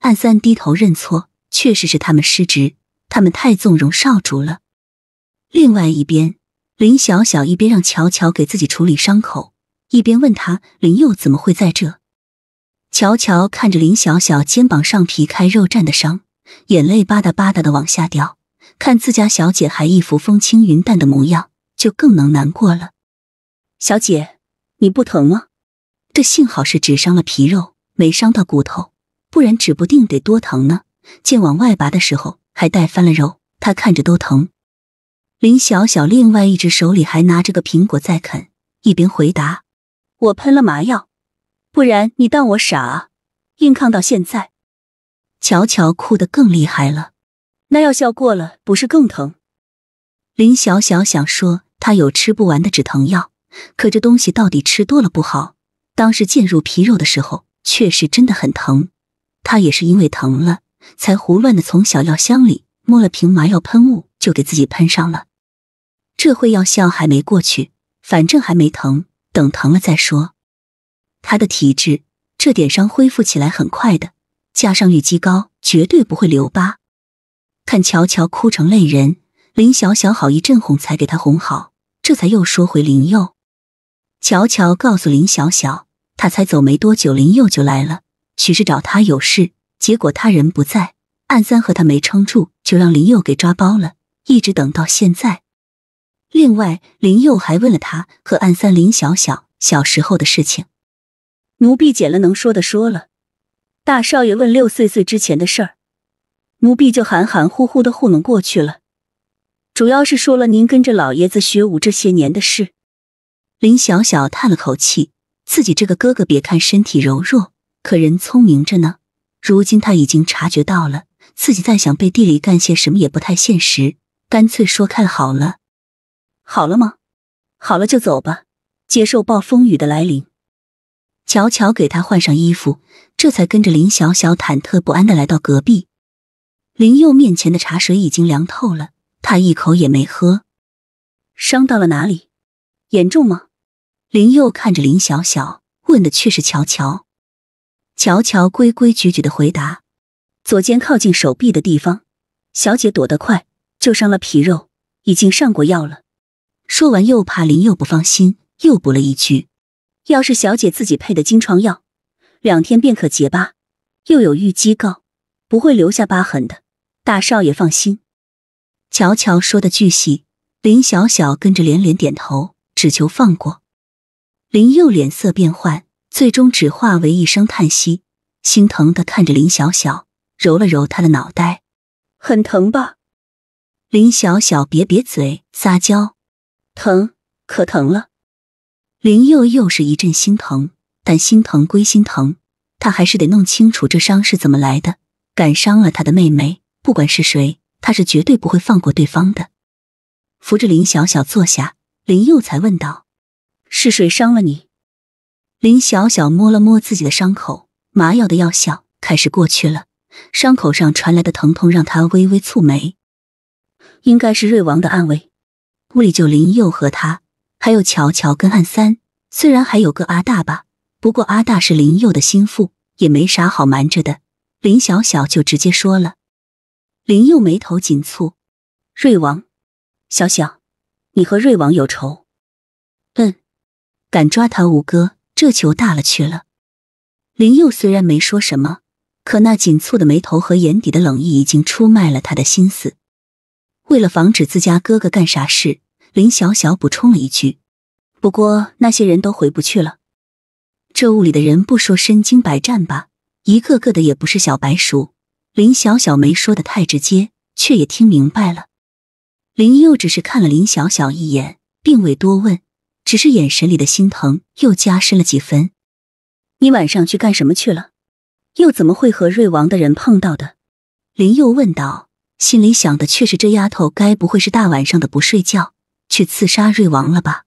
暗三低头认错，确实是他们失职，他们太纵容少主了。另外一边，林小小一边让乔乔给自己处理伤口，一边问他林佑怎么会在这。乔乔看着林小小肩膀上皮开肉绽的伤，眼泪吧嗒吧嗒的往下掉。看自家小姐还一副风轻云淡的模样，就更能难过了。小姐，你不疼吗？这幸好是只伤了皮肉，没伤到骨头，不然指不定得多疼呢。剑往外拔的时候还带翻了肉，他看着都疼。林小小另外一只手里还拿着个苹果在啃，一边回答：“我喷了麻药，不然你当我傻啊？硬抗到现在。”乔乔哭得更厉害了。那药效过了，不是更疼？林小小想说，她有吃不完的止疼药，可这东西到底吃多了不好。当时进入皮肉的时候，确实真的很疼。她也是因为疼了，才胡乱的从小药箱里摸了瓶麻药喷雾，就给自己喷上了。这会药效还没过去，反正还没疼，等疼了再说。她的体质，这点伤恢复起来很快的，加上玉肌膏，绝对不会留疤。看乔乔哭成泪人，林小小好一阵哄，才给他哄好。这才又说回林佑。乔乔告诉林小小，他才走没多久，林佑就来了，许是找他有事，结果他人不在，暗三和他没撑住，就让林佑给抓包了，一直等到现在。另外，林佑还问了他和暗三、林小小小时候的事情。奴婢捡了能说的说了。大少爷问六岁岁之前的事儿。奴婢就含含糊糊的糊弄过去了，主要是说了您跟着老爷子学武这些年的事。林小小叹了口气，自己这个哥哥，别看身体柔弱，可人聪明着呢。如今他已经察觉到了，自己再想背地里干些什么也不太现实，干脆说看好了，好了吗？好了就走吧，接受暴风雨的来临。乔乔给他换上衣服，这才跟着林小小忐忑不安的来到隔壁。林佑面前的茶水已经凉透了，他一口也没喝。伤到了哪里？严重吗？林佑看着林小小，问的却是乔乔。乔乔规规矩矩的回答：“左肩靠近手臂的地方，小姐躲得快，就伤了皮肉，已经上过药了。”说完，又怕林佑不放心，又补了一句：“要是小姐自己配的金疮药，两天便可结疤，又有预激告，不会留下疤痕的。”大少爷放心，乔乔说的巨细，林小小跟着连连点头，只求放过。林佑脸色变幻，最终只化为一声叹息，心疼的看着林小小，揉了揉他的脑袋，很疼吧？林小小瘪瘪嘴，撒娇，疼，可疼了。林佑又是一阵心疼，但心疼归心疼，他还是得弄清楚这伤是怎么来的，敢伤了他的妹妹。不管是谁，他是绝对不会放过对方的。扶着林小小坐下，林佑才问道：“是谁伤了你？”林小小摸了摸自己的伤口，麻药的药效开始过去了，伤口上传来的疼痛让他微微蹙眉。应该是瑞王的暗卫。屋里就林佑和他，还有乔乔跟暗三。虽然还有个阿大吧，不过阿大是林佑的心腹，也没啥好瞒着的。林小小就直接说了。林佑眉头紧蹙，瑞王，小小，你和瑞王有仇？嗯，敢抓他五哥，这球大了去了。林佑虽然没说什么，可那紧蹙的眉头和眼底的冷意已经出卖了他的心思。为了防止自家哥哥干傻事，林小小补充了一句：“不过那些人都回不去了，这屋里的人不说身经百战吧，一个个的也不是小白鼠。”林小小没说的太直接，却也听明白了。林佑只是看了林小小一眼，并未多问，只是眼神里的心疼又加深了几分。你晚上去干什么去了？又怎么会和瑞王的人碰到的？林佑问道，心里想的却是：这丫头该不会是大晚上的不睡觉去刺杀瑞王了吧？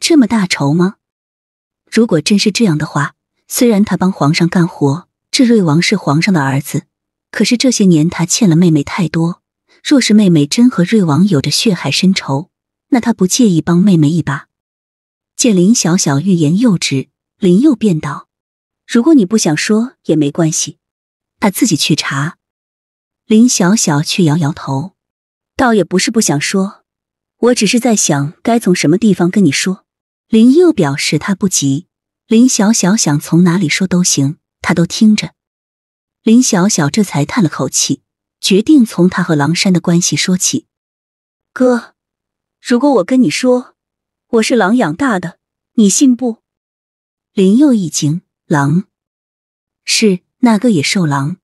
这么大仇吗？如果真是这样的话，虽然他帮皇上干活，这瑞王是皇上的儿子。可是这些年，他欠了妹妹太多。若是妹妹真和瑞王有着血海深仇，那他不介意帮妹妹一把。见林小小欲言又止，林又便道：“如果你不想说也没关系，他自己去查。”林小小却摇摇头，倒也不是不想说，我只是在想该从什么地方跟你说。林又表示他不急，林小小想从哪里说都行，他都听着。林小小这才叹了口气，决定从他和狼山的关系说起。哥，如果我跟你说我是狼养大的，你信不？林又一惊，狼是那个野兽狼。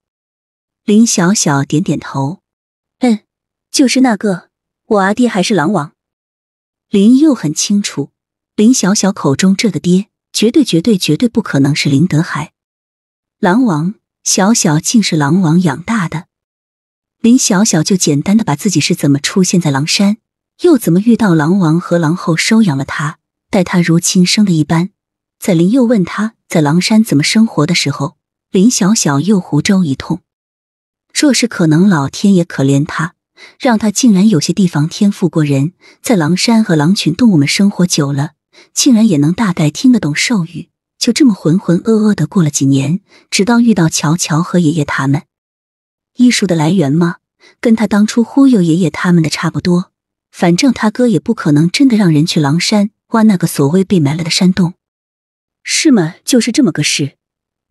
林小小点点头，嗯，就是那个，我阿爹还是狼王。林又很清楚，林小小口中这个爹，绝对绝对绝对不可能是林德海，狼王。小小竟是狼王养大的，林小小就简单的把自己是怎么出现在狼山，又怎么遇到狼王和狼后收养了他，待他如亲生的一般。在林又问他在狼山怎么生活的时候，林小小又胡诌一通。若是可能，老天也可怜他，让他竟然有些地方天赋过人，在狼山和狼群动物们生活久了，竟然也能大概听得懂兽语。就这么浑浑噩噩的过了几年，直到遇到乔乔和爷爷他们。艺术的来源吗？跟他当初忽悠爷爷他们的差不多。反正他哥也不可能真的让人去狼山挖那个所谓被埋了的山洞，是吗？就是这么个事。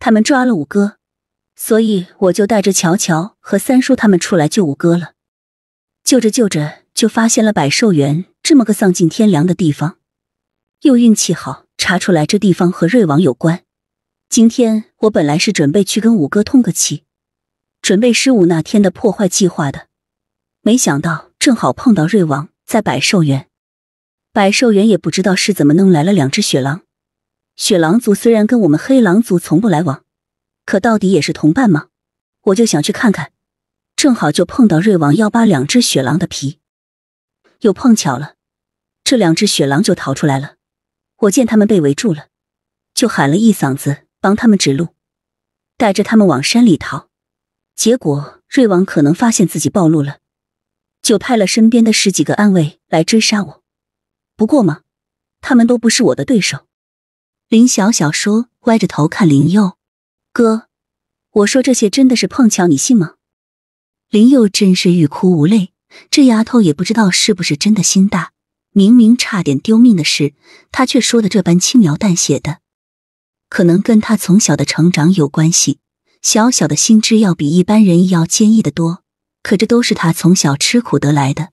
他们抓了五哥，所以我就带着乔乔和三叔他们出来救五哥了。救着救着，就发现了百寿园这么个丧尽天良的地方。又运气好。查出来这地方和瑞王有关。今天我本来是准备去跟五哥通个气，准备十五那天的破坏计划的，没想到正好碰到瑞王在百兽园。百兽园也不知道是怎么弄来了两只雪狼。雪狼族虽然跟我们黑狼族从不来往，可到底也是同伴嘛，我就想去看看。正好就碰到瑞王要扒两只雪狼的皮，又碰巧了，这两只雪狼就逃出来了。我见他们被围住了，就喊了一嗓子，帮他们指路，带着他们往山里逃。结果瑞王可能发现自己暴露了，就派了身边的十几个暗卫来追杀我。不过嘛，他们都不是我的对手。林小小说，歪着头看林佑哥：“我说这些真的是碰巧，你信吗？”林佑真是欲哭无泪，这丫头也不知道是不是真的心大。明明差点丢命的事，他却说的这般轻描淡写的，可能跟他从小的成长有关系。小小的心智要比一般人要坚毅的多，可这都是他从小吃苦得来的。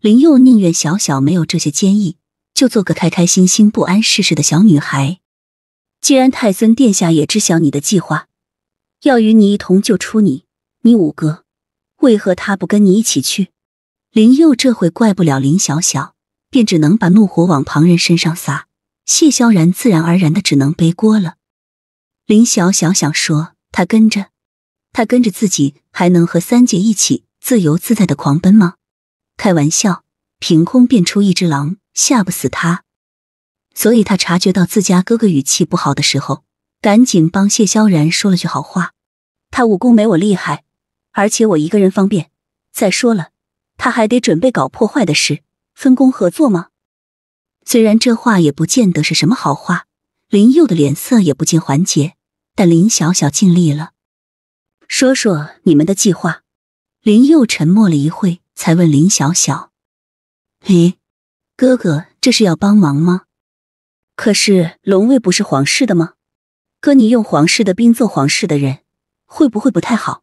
林佑宁愿小小没有这些坚毅，就做个开开心心、不谙世事的小女孩。既然泰森殿下也知晓你的计划，要与你一同救出你，你五哥为何他不跟你一起去？林佑这回怪不了林小小。便只能把怒火往旁人身上撒，谢萧然自然而然的只能背锅了。林晓想想说，他跟着，他跟着自己，还能和三姐一起自由自在的狂奔吗？开玩笑，凭空变出一只狼，吓不死他。所以他察觉到自家哥哥语气不好的时候，赶紧帮谢萧然说了句好话。他武功没我厉害，而且我一个人方便。再说了，他还得准备搞破坏的事。分工合作吗？虽然这话也不见得是什么好话，林佑的脸色也不见缓解，但林小小尽力了。说说你们的计划。林佑沉默了一会，才问林小小：“嘿，哥哥，这是要帮忙吗？可是龙卫不是皇室的吗？哥，你用皇室的兵做皇室的人，会不会不太好？”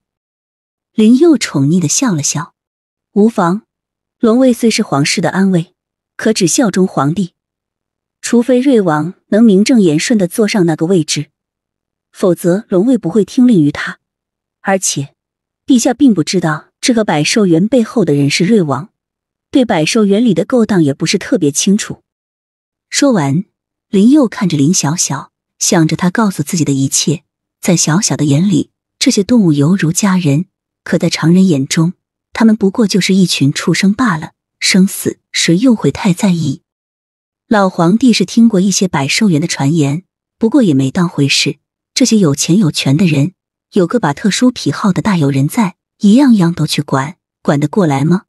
林佑宠溺的笑了笑：“无妨。”龙位虽是皇室的安危，可只效忠皇帝。除非瑞王能名正言顺的坐上那个位置，否则龙位不会听令于他。而且，陛下并不知道这个百兽园背后的人是瑞王，对百兽园里的勾当也不是特别清楚。说完，林佑看着林小小，想着他告诉自己的一切。在小小的眼里，这些动物犹如家人；可在常人眼中，他们不过就是一群畜生罢了，生死谁又会太在意？老皇帝是听过一些百兽园的传言，不过也没当回事。这些有钱有权的人，有个把特殊癖好的大有人在，一样样都去管，管得过来吗？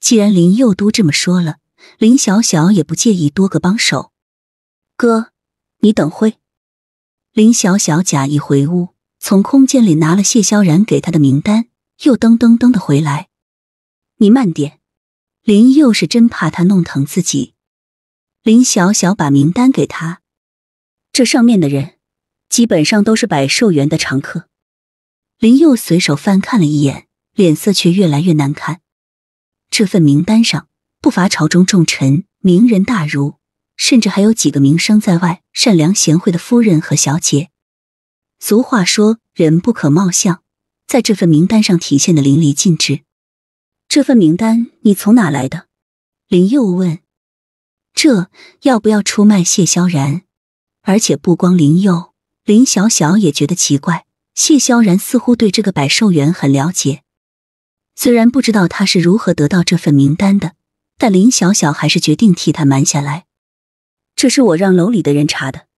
既然林佑都这么说了，林小小也不介意多个帮手。哥，你等会。林小小假意回屋，从空间里拿了谢萧然给他的名单。又噔噔噔的回来，你慢点。林佑是真怕他弄疼自己。林小小把名单给他，这上面的人基本上都是百寿园的常客。林佑随手翻看了一眼，脸色却越来越难看。这份名单上不乏朝中重臣、名人大儒，甚至还有几个名声在外、善良贤惠的夫人和小姐。俗话说，人不可貌相。在这份名单上体现的淋漓尽致。这份名单你从哪来的？林佑问。这要不要出卖谢萧然？而且不光林佑，林小小也觉得奇怪。谢萧然似乎对这个百寿园很了解，虽然不知道他是如何得到这份名单的，但林小小还是决定替他瞒下来。这是我让楼里的人查的。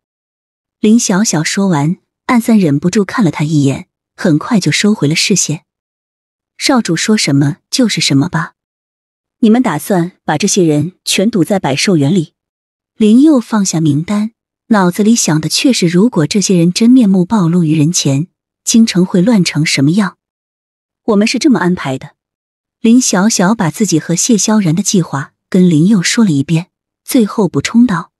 林小小说完，暗赞忍不住看了他一眼。很快就收回了视线。少主说什么就是什么吧。你们打算把这些人全堵在百兽园里？林佑放下名单，脑子里想的却是：如果这些人真面目暴露于人前，京城会乱成什么样？我们是这么安排的。林小小把自己和谢萧然的计划跟林佑说了一遍，最后补充道：“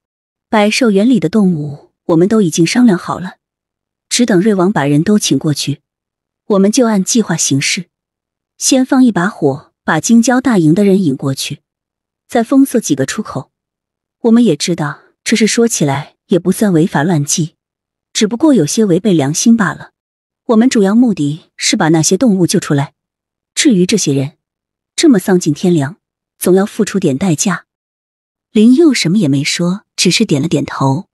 百兽园里的动物我们都已经商量好了，只等瑞王把人都请过去。”我们就按计划行事，先放一把火，把京郊大营的人引过去，再封锁几个出口。我们也知道，这事说起来也不算违法乱纪，只不过有些违背良心罢了。我们主要目的是把那些动物救出来，至于这些人这么丧尽天良，总要付出点代价。林佑什么也没说，只是点了点头。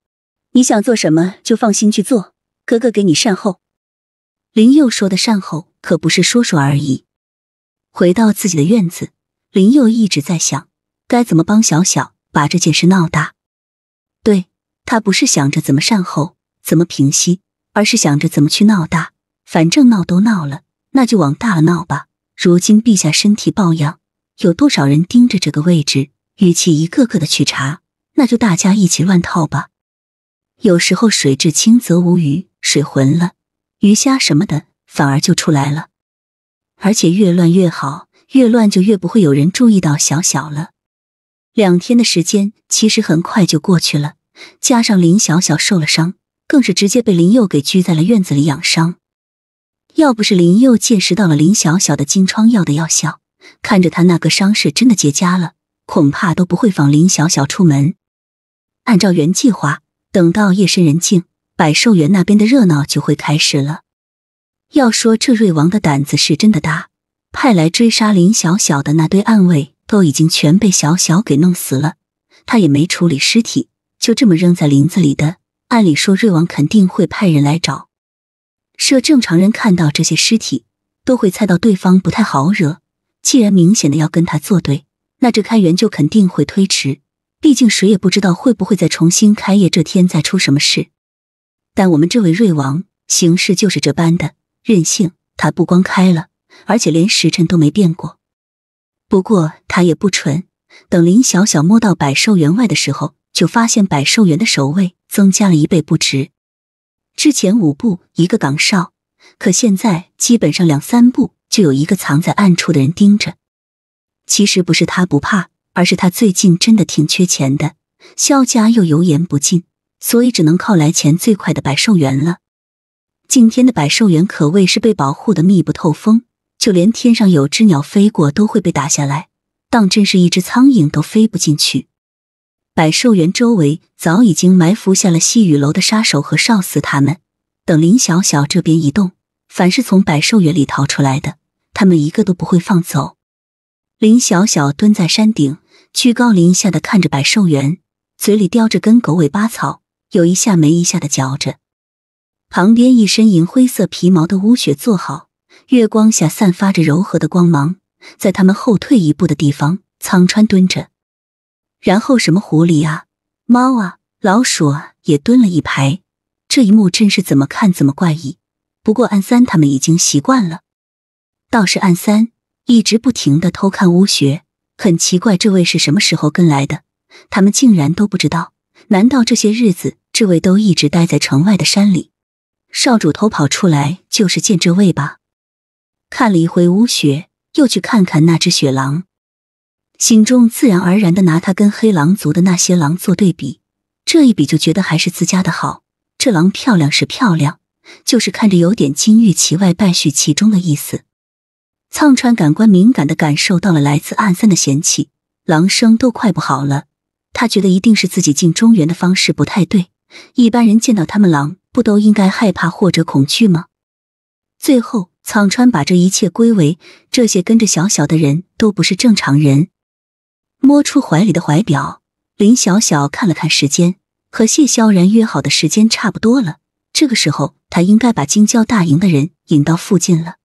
你想做什么，就放心去做，哥哥给你善后。林佑说的善后可不是说说而已。回到自己的院子，林佑一直在想该怎么帮小小把这件事闹大。对他不是想着怎么善后、怎么平息，而是想着怎么去闹大。反正闹都闹了，那就往大了闹吧。如今陛下身体抱恙，有多少人盯着这个位置？与其一个个的去查，那就大家一起乱套吧。有时候水至清则无鱼，水浑了。鱼虾什么的反而就出来了，而且越乱越好，越乱就越不会有人注意到小小了。两天的时间其实很快就过去了，加上林小小受了伤，更是直接被林佑给拘在了院子里养伤。要不是林佑见识到了林小小的金疮药的药效，看着他那个伤势真的结痂了，恐怕都不会放林小小出门。按照原计划，等到夜深人静。百兽园那边的热闹就会开始了。要说这瑞王的胆子是真的大，派来追杀林小小的那堆暗卫都已经全被小小给弄死了，他也没处理尸体，就这么扔在林子里的。按理说，瑞王肯定会派人来找。设正常人看到这些尸体，都会猜到对方不太好惹。既然明显的要跟他作对，那这开园就肯定会推迟。毕竟谁也不知道会不会在重新开业这天再出什么事。但我们这位瑞王行事就是这般的任性，他不光开了，而且连时辰都没变过。不过他也不蠢，等林小小摸到百兽园外的时候，就发现百兽园的守卫增加了一倍不止。之前五步一个岗哨，可现在基本上两三步就有一个藏在暗处的人盯着。其实不是他不怕，而是他最近真的挺缺钱的，萧家又油盐不进。所以只能靠来钱最快的百兽园了。今天的百兽园可谓是被保护的密不透风，就连天上有只鸟飞过都会被打下来，当真是一只苍蝇都飞不进去。百兽园周围早已经埋伏下了细雨楼的杀手和少司他们，等林小小这边一动，凡是从百兽园里逃出来的，他们一个都不会放走。林小小蹲在山顶，居高临下的看着百兽园，嘴里叼着根狗尾巴草。有一下没一下的嚼着，旁边一身银灰色皮毛的乌雪坐好，月光下散发着柔和的光芒。在他们后退一步的地方，苍川蹲着，然后什么狐狸啊、猫啊、老鼠啊也蹲了一排。这一幕真是怎么看怎么怪异。不过暗三他们已经习惯了，倒是暗三一直不停的偷看乌雪，很奇怪，这位是什么时候跟来的？他们竟然都不知道。难道这些日子？这位都一直待在城外的山里，少主偷跑出来就是见这位吧？看了一回乌雪，又去看看那只雪狼，心中自然而然的拿他跟黑狼族的那些狼做对比，这一比就觉得还是自家的好。这狼漂亮是漂亮，就是看着有点金玉其外，败絮其中的意思。苍川感官敏感的感受到了来自暗三的嫌弃，狼声都快不好了。他觉得一定是自己进中原的方式不太对。一般人见到他们狼，不都应该害怕或者恐惧吗？最后，苍川把这一切归为这些跟着小小的人都不是正常人。摸出怀里的怀表，林小小看了看时间，和谢萧然约好的时间差不多了。这个时候，他应该把京郊大营的人引到附近了。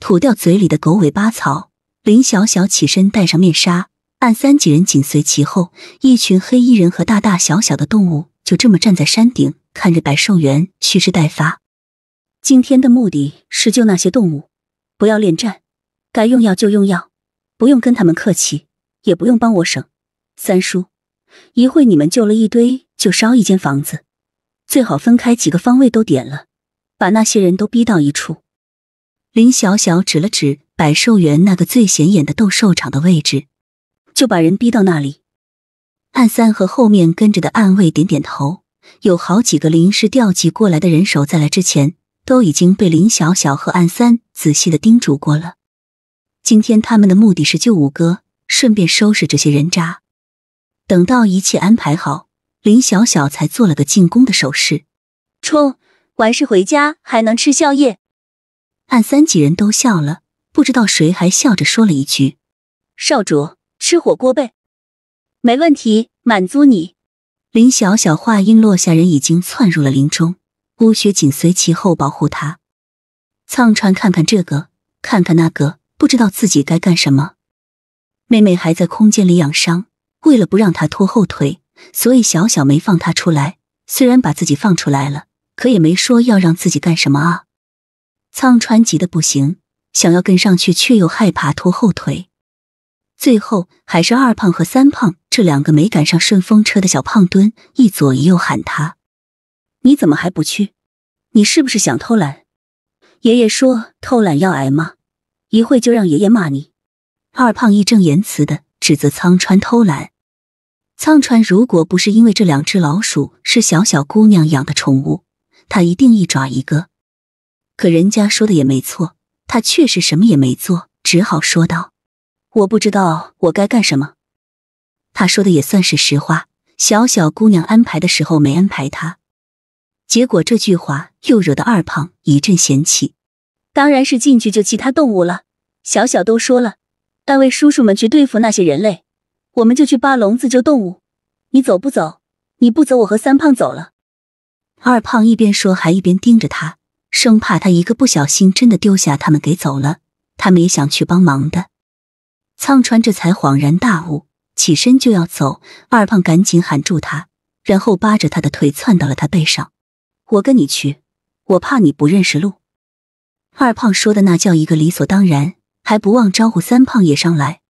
吐掉嘴里的狗尾巴草，林小小起身戴上面纱，暗三几人紧随其后，一群黑衣人和大大小小的动物。就这么站在山顶看着百兽园蓄势待发，今天的目的是救那些动物，不要恋战，该用药就用药，不用跟他们客气，也不用帮我省。三叔，一会你们救了一堆就烧一间房子，最好分开几个方位都点了，把那些人都逼到一处。林小小指了指百兽园那个最显眼的斗兽场的位置，就把人逼到那里。暗三和后面跟着的暗卫点点头。有好几个临时调集过来的人手，在来之前都已经被林小小和暗三仔细的叮嘱过了。今天他们的目的是救五哥，顺便收拾这些人渣。等到一切安排好，林小小才做了个进攻的手势：“冲！”完事回家还能吃宵夜。暗三几人都笑了，不知道谁还笑着说了一句：“少主，吃火锅呗。”没问题，满足你。林小小话音落下，人已经窜入了林中，乌雪紧随其后保护他。苍川看看这个，看看那个，不知道自己该干什么。妹妹还在空间里养伤，为了不让她拖后腿，所以小小没放她出来。虽然把自己放出来了，可也没说要让自己干什么啊。苍川急得不行，想要跟上去，却又害怕拖后腿。最后，还是二胖和三胖这两个没赶上顺风车的小胖墩一左一右喊他：“你怎么还不去？你是不是想偷懒？”爷爷说：“偷懒要挨骂，一会就让爷爷骂你。”二胖义正言辞的指责苍川偷懒。苍川如果不是因为这两只老鼠是小小姑娘养的宠物，他一定一爪一个。可人家说的也没错，他确实什么也没做，只好说道。我不知道我该干什么，他说的也算是实话。小小姑娘安排的时候没安排他，结果这句话又惹得二胖一阵嫌弃。当然是进去救其他动物了。小小都说了，单位叔叔们去对付那些人类，我们就去扒笼子救动物。你走不走？你不走，我和三胖走了。二胖一边说，还一边盯着他，生怕他一个不小心真的丢下他们给走了。他们也想去帮忙的。苍川这才恍然大悟，起身就要走，二胖赶紧喊住他，然后扒着他的腿窜到了他背上。我跟你去，我怕你不认识路。二胖说的那叫一个理所当然，还不忘招呼三胖也上来。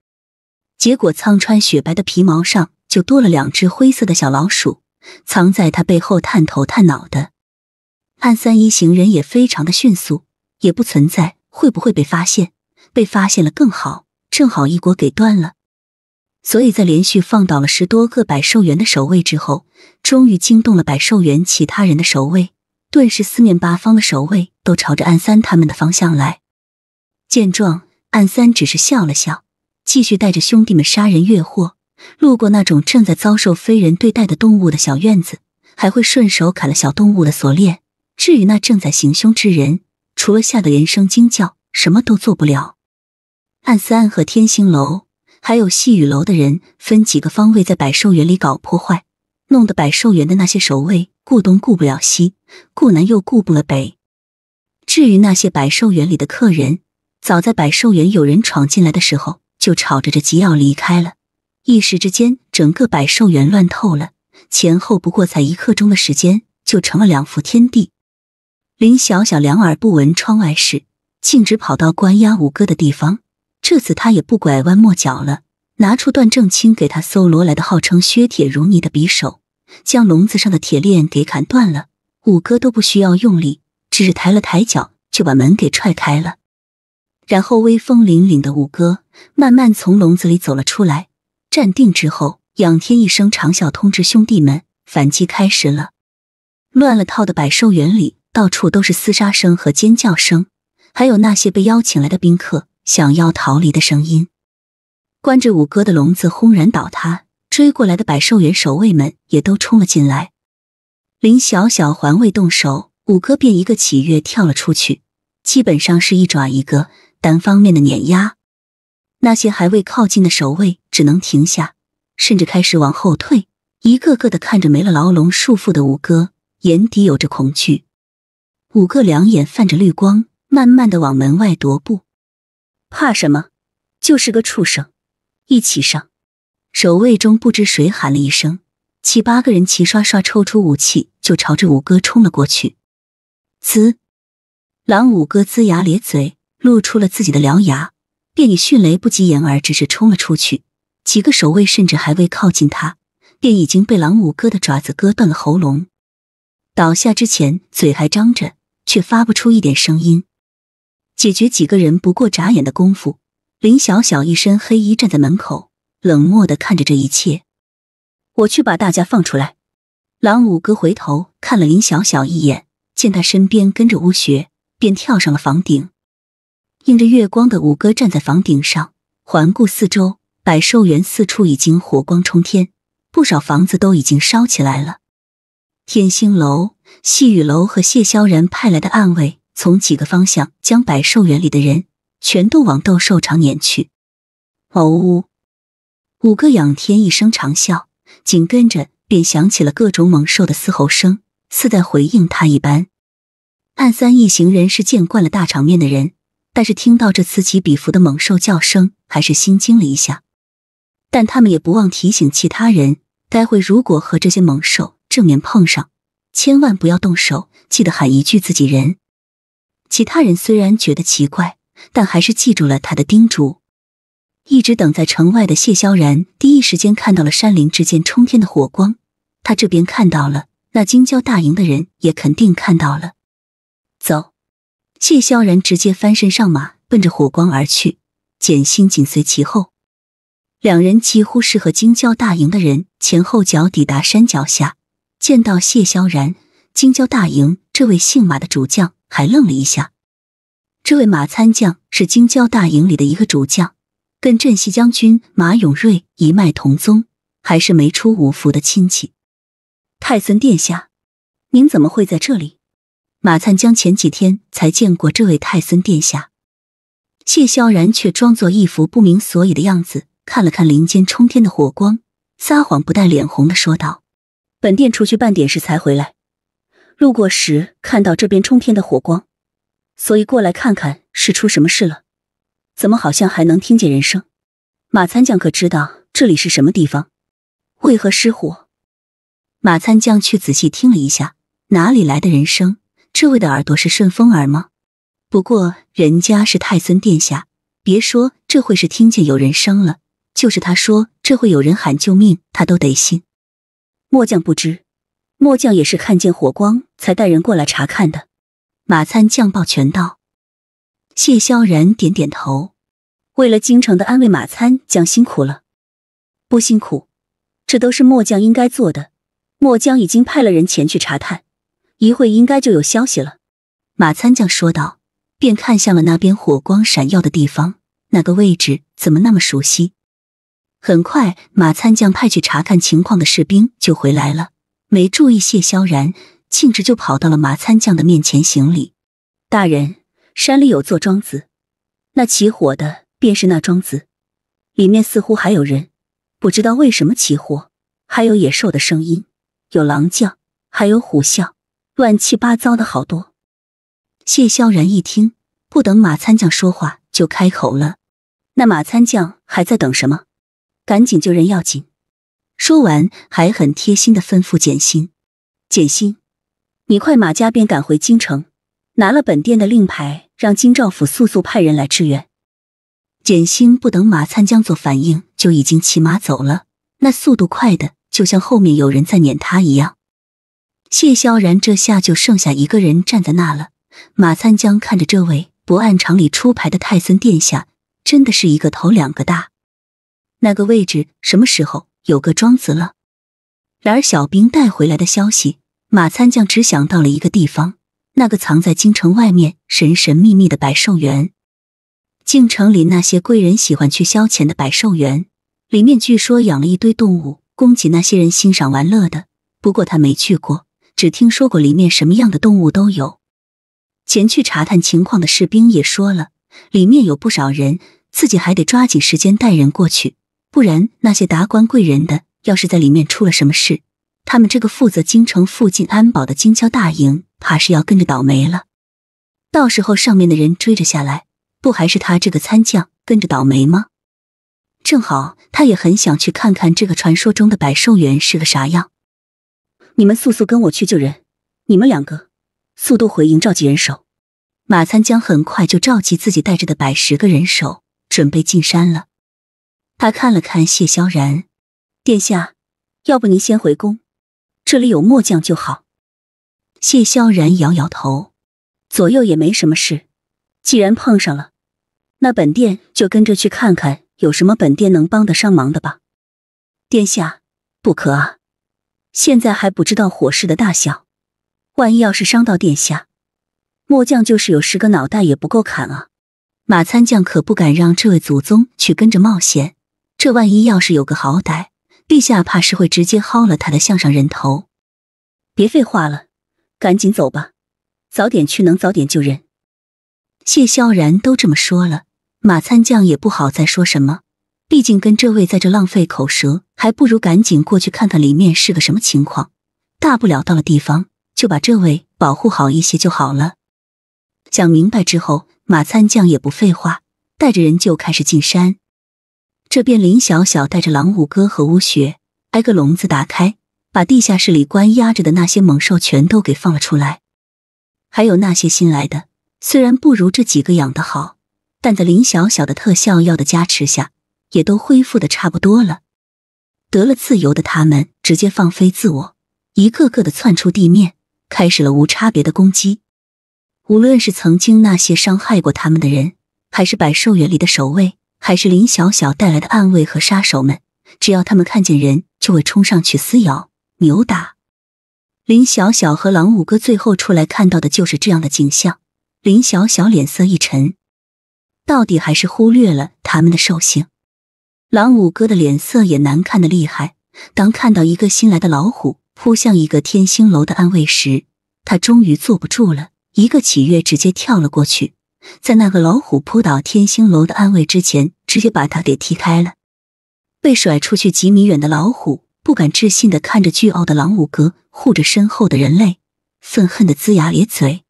结果苍川雪白的皮毛上就多了两只灰色的小老鼠，藏在他背后探头探脑的。暗三一行人也非常的迅速，也不存在会不会被发现，被发现了更好。正好一锅给断了，所以在连续放倒了十多个百兽园的守卫之后，终于惊动了百兽园其他人的守卫，顿时四面八方的守卫都朝着暗三他们的方向来。见状，暗三只是笑了笑，继续带着兄弟们杀人越货。路过那种正在遭受非人对待的动物的小院子，还会顺手砍了小动物的锁链。至于那正在行凶之人，除了吓得连声惊叫，什么都做不了。暗三暗和天星楼，还有细雨楼的人分几个方位在百寿园里搞破坏，弄得百寿园的那些守卫顾东顾不了西，顾南又顾不了北。至于那些百寿园里的客人，早在百寿园有人闯进来的时候，就吵着着急要离开了。一时之间，整个百寿园乱透了。前后不过才一刻钟的时间，就成了两幅天地。林小小两耳不闻窗外事，径直跑到关押五哥的地方。这次他也不拐弯抹角了，拿出段正清给他搜罗来的号称削铁如泥的匕首，将笼子上的铁链给砍断了。五哥都不需要用力，只是抬了抬脚，就把门给踹开了。然后威风凛凛的五哥慢慢从笼子里走了出来，站定之后，仰天一声长啸，通知兄弟们反击开始了。乱了套的百兽园里，到处都是厮杀声和尖叫声，还有那些被邀请来的宾客。想要逃离的声音，关着五哥的笼子轰然倒塌，追过来的百兽园守卫们也都冲了进来。林小小还未动手，五哥便一个起跃跳了出去，基本上是一爪一个，单方面的碾压。那些还未靠近的守卫只能停下，甚至开始往后退，一个个的看着没了牢笼束缚的五哥，眼底有着恐惧。五哥两眼泛着绿光，慢慢的往门外踱步。怕什么？就是个畜生！一起上！守卫中不知谁喊了一声，七八个人齐刷刷抽出武器，就朝着五哥冲了过去。呲！狼五哥龇牙咧嘴，露出了自己的獠牙，便以迅雷不及掩耳之势冲了出去。几个守卫甚至还未靠近他，便已经被狼五哥的爪子割断了喉咙，倒下之前嘴还张着，却发不出一点声音。解决几个人不过眨眼的功夫，林小小一身黑衣站在门口，冷漠的看着这一切。我去把大家放出来。狼五哥回头看了林小小一眼，见他身边跟着乌雪，便跳上了房顶。映着月光的五哥站在房顶上，环顾四周，百兽园四处已经火光冲天，不少房子都已经烧起来了。天星楼、细雨楼和谢萧然派来的暗卫。从几个方向将百兽园里的人全都往斗兽场撵去。哦！五哥仰天一声长啸，紧跟着便响起了各种猛兽的嘶吼声，似在回应他一般。暗三一行人是见惯了大场面的人，但是听到这此起彼伏的猛兽叫声，还是心惊了一下。但他们也不忘提醒其他人：，待会如果和这些猛兽正面碰上，千万不要动手，记得喊一句“自己人”。其他人虽然觉得奇怪，但还是记住了他的叮嘱。一直等在城外的谢萧然第一时间看到了山林之间冲天的火光，他这边看到了，那京郊大营的人也肯定看到了。走！谢萧然直接翻身上马，奔着火光而去。简心紧随其后，两人几乎是和京郊大营的人前后脚抵达山脚下，见到谢萧然。京郊大营，这位姓马的主将还愣了一下。这位马参将是京郊大营里的一个主将，跟镇西将军马永瑞一脉同宗，还是没出五服的亲戚。太孙殿下，您怎么会在这里？马灿将前几天才见过这位太孙殿下。谢萧然却装作一副不明所以的样子，看了看林间冲天的火光，撒谎不带脸红的说道：“本殿出去办点事才回来。”路过时看到这边冲天的火光，所以过来看看是出什么事了。怎么好像还能听见人声？马参将可知道这里是什么地方？为何失火？马参将去仔细听了一下，哪里来的人声？这位的耳朵是顺风耳吗？不过人家是太孙殿下，别说这会是听见有人声了，就是他说这会有人喊救命，他都得信。末将不知。末将也是看见火光才带人过来查看的，马参将抱拳道。谢萧然点点头，为了京城的安危，马参将辛苦了。不辛苦，这都是末将应该做的。末将已经派了人前去查探，一会应该就有消息了。马参将说道，便看向了那边火光闪耀的地方。那个位置怎么那么熟悉？很快，马参将派去查看情况的士兵就回来了。没注意，谢萧然径直就跑到了马参将的面前行礼。大人，山里有座庄子，那起火的便是那庄子，里面似乎还有人，不知道为什么起火，还有野兽的声音，有狼叫，还有虎啸，乱七八糟的好多。谢萧然一听，不等马参将说话就开口了：“那马参将还在等什么？赶紧救人要紧！”说完，还很贴心的吩咐简星：“简星，你快马加鞭赶回京城，拿了本店的令牌，让京兆府速速派人来支援。”简星不等马参将做反应，就已经骑马走了，那速度快的，就像后面有人在撵他一样。谢萧然这下就剩下一个人站在那了。马参将看着这位不按常理出牌的泰森殿下，真的是一个头两个大。那个位置什么时候？有个庄子了。然而，小兵带回来的消息，马参将只想到了一个地方，那个藏在京城外面、神神秘秘的百寿园。京城里那些贵人喜欢去消遣的百寿园，里面据说养了一堆动物，供给那些人欣赏玩乐的。不过他没去过，只听说过里面什么样的动物都有。前去查探情况的士兵也说了，里面有不少人，自己还得抓紧时间带人过去。不然，那些达官贵人的要是在里面出了什么事，他们这个负责京城附近安保的京郊大营，怕是要跟着倒霉了。到时候上面的人追着下来，不还是他这个参将跟着倒霉吗？正好，他也很想去看看这个传说中的百兽园是个啥样。你们速速跟我去救人！你们两个，速度回营召集人手。马参将很快就召集自己带着的百十个人手，准备进山了。他看了看谢萧然，殿下，要不您先回宫，这里有末将就好。谢萧然摇摇头，左右也没什么事，既然碰上了，那本殿就跟着去看看有什么本殿能帮得上忙的吧。殿下，不可啊！现在还不知道火势的大小，万一要是伤到殿下，末将就是有十个脑袋也不够砍啊！马参将可不敢让这位祖宗去跟着冒险。这万一要是有个好歹，陛下怕是会直接薅了他的项上人头。别废话了，赶紧走吧，早点去能早点救人。谢萧然都这么说了，马参将也不好再说什么。毕竟跟这位在这浪费口舌，还不如赶紧过去看看里面是个什么情况。大不了到了地方就把这位保护好一些就好了。想明白之后，马参将也不废话，带着人就开始进山。这边林小小带着狼五哥和乌雪，挨个笼子打开，把地下室里关押着的那些猛兽全都给放了出来。还有那些新来的，虽然不如这几个养的好，但在林小小的特效药的加持下，也都恢复的差不多了。得了自由的他们，直接放飞自我，一个个的窜出地面，开始了无差别的攻击。无论是曾经那些伤害过他们的人，还是百兽园里的守卫。还是林小小带来的暗卫和杀手们，只要他们看见人，就会冲上去撕咬、扭打。林小小和狼五哥最后出来看到的就是这样的景象。林小小脸色一沉，到底还是忽略了他们的兽性。狼五哥的脸色也难看的厉害。当看到一个新来的老虎扑向一个天星楼的暗卫时，他终于坐不住了，一个起跃，直接跳了过去。在那个老虎扑倒天星楼的安慰之前，直接把他给踢开了。被甩出去几米远的老虎不敢置信的看着巨傲的狼五哥护着身后的人类，愤恨的龇牙咧嘴：“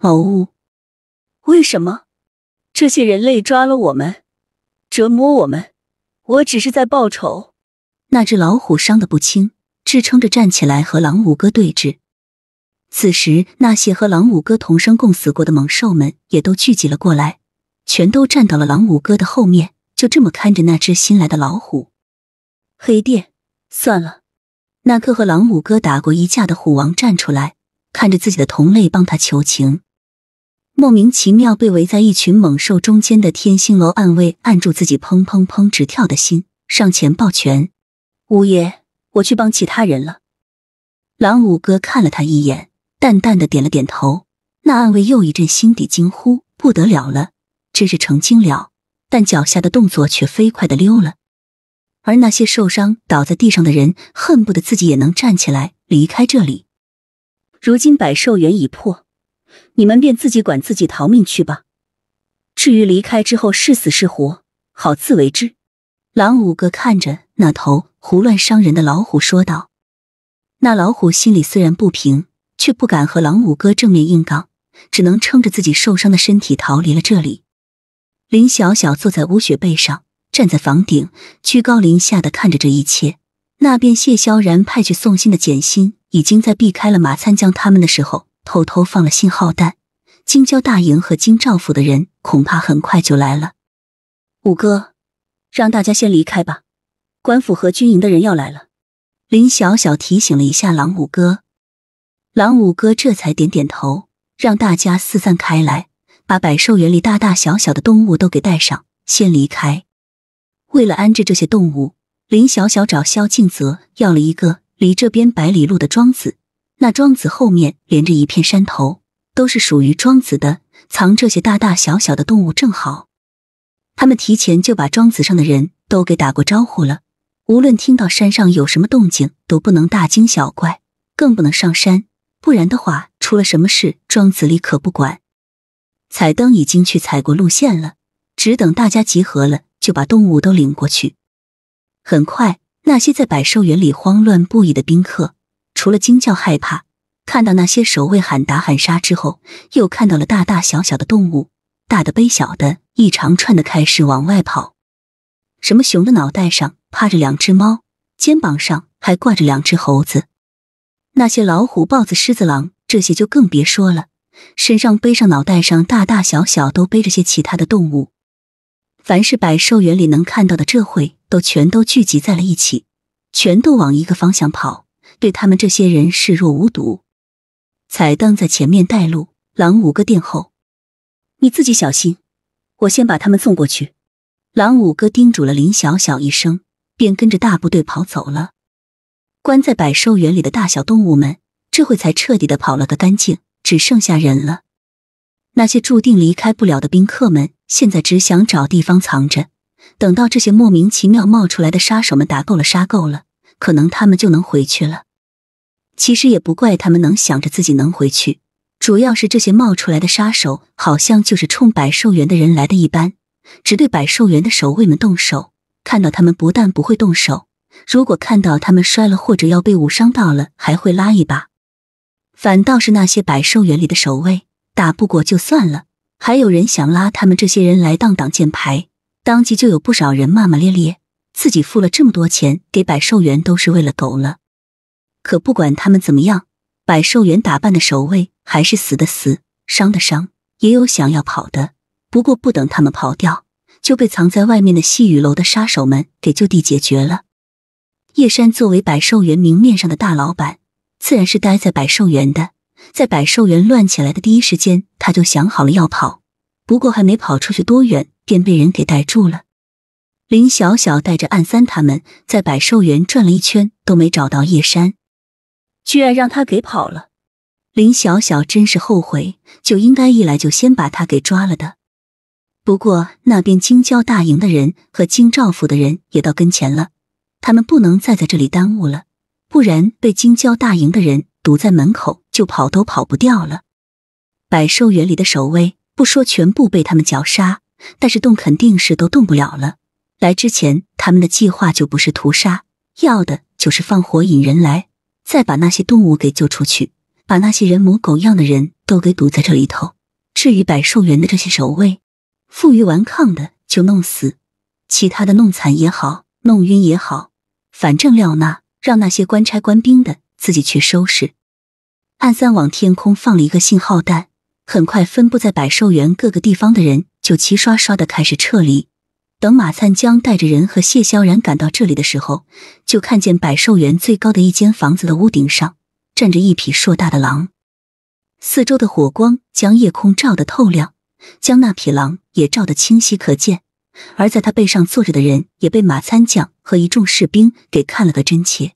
哦，为什么这些人类抓了我们，折磨我们？我只是在报仇。”那只老虎伤得不轻，支撑着站起来和狼五哥对峙。此时，那些和狼五哥同生共死过的猛兽们也都聚集了过来，全都站到了狼五哥的后面，就这么看着那只新来的老虎。黑店，算了。那颗和狼五哥打过一架的虎王站出来，看着自己的同类帮他求情。莫名其妙被围在一群猛兽中间的天星楼暗卫按住自己砰砰砰直跳的心，上前抱拳：“五爷，我去帮其他人了。”狼五哥看了他一眼。淡淡的点了点头，那暗卫又一阵心底惊呼：“不得了了，真是成精了！”但脚下的动作却飞快的溜了。而那些受伤倒在地上的人，恨不得自己也能站起来离开这里。如今百兽园已破，你们便自己管自己逃命去吧。至于离开之后是死是活，好自为之。狼五哥看着那头胡乱伤人的老虎说道：“那老虎心里虽然不平。”却不敢和狼五哥正面硬刚，只能撑着自己受伤的身体逃离了这里。林小小坐在乌雪背上，站在房顶，居高临下的看着这一切。那边谢萧然派去送信的简心，已经在避开了马参将他们的时候，偷偷放了信号弹。京郊大营和京兆府的人恐怕很快就来了。五哥，让大家先离开吧，官府和军营的人要来了。林小小提醒了一下狼五哥。狼五哥这才点点头，让大家四散开来，把百兽园里大大小小的动物都给带上，先离开。为了安置这些动物，林小小找萧敬泽要了一个离这边百里路的庄子。那庄子后面连着一片山头，都是属于庄子的，藏这些大大小小的动物正好。他们提前就把庄子上的人都给打过招呼了，无论听到山上有什么动静，都不能大惊小怪，更不能上山。不然的话，出了什么事，庄子里可不管。彩灯已经去踩过路线了，只等大家集合了，就把动物都领过去。很快，那些在百兽园里慌乱不已的宾客，除了惊叫害怕，看到那些守卫喊打喊杀之后，又看到了大大小小的动物，大的背小的，一长串的开始往外跑。什么熊的脑袋上趴着两只猫，肩膀上还挂着两只猴子。那些老虎、豹子、狮子、狼，这些就更别说了，身上、背上、脑袋上，大大小小都背着些其他的动物。凡是百兽园里能看到的，这会都全都聚集在了一起，全都往一个方向跑，对他们这些人视若无睹。彩灯在前面带路，狼五哥殿后，你自己小心，我先把他们送过去。狼五哥叮嘱了林小小一声，便跟着大部队跑走了。关在百兽园里的大小动物们，这会才彻底的跑了个干净，只剩下人了。那些注定离开不了的宾客们，现在只想找地方藏着，等到这些莫名其妙冒出来的杀手们打够了、杀够了，可能他们就能回去了。其实也不怪他们能想着自己能回去，主要是这些冒出来的杀手好像就是冲百兽园的人来的一般，只对百兽园的守卫们动手。看到他们，不但不会动手。如果看到他们摔了或者要被误伤到了，还会拉一把。反倒是那些百兽园里的守卫，打不过就算了，还有人想拉他们这些人来当挡箭牌。当即就有不少人骂骂咧咧，自己付了这么多钱给百兽园，都是为了狗了。可不管他们怎么样，百兽园打扮的守卫还是死的死，伤的伤，也有想要跑的。不过不等他们跑掉，就被藏在外面的细雨楼的杀手们给就地解决了。叶山作为百兽园明面上的大老板，自然是待在百兽园的。在百兽园乱起来的第一时间，他就想好了要跑。不过还没跑出去多远，便被人给逮住了。林小小带着暗三他们在百兽园转了一圈，都没找到叶山，居然让他给跑了。林小小真是后悔，就应该一来就先把他给抓了的。不过那边京郊大营的人和京兆府的人也到跟前了。他们不能再在这里耽误了，不然被京郊大营的人堵在门口，就跑都跑不掉了。百兽园里的守卫不说全部被他们绞杀，但是动肯定是都动不了了。来之前，他们的计划就不是屠杀，要的就是放火引人来，再把那些动物给救出去，把那些人模狗样的人都给堵在这里头。至于百兽园的这些守卫，负隅顽抗的就弄死，其他的弄残也好。弄晕也好，反正廖娜让那些官差、官兵的自己去收拾。暗三往天空放了一个信号弹，很快分布在百兽园各个地方的人就齐刷刷的开始撤离。等马灿江带着人和谢萧然赶到这里的时候，就看见百兽园最高的一间房子的屋顶上站着一匹硕大的狼，四周的火光将夜空照得透亮，将那匹狼也照得清晰可见。而在他背上坐着的人，也被马参将和一众士兵给看了个真切。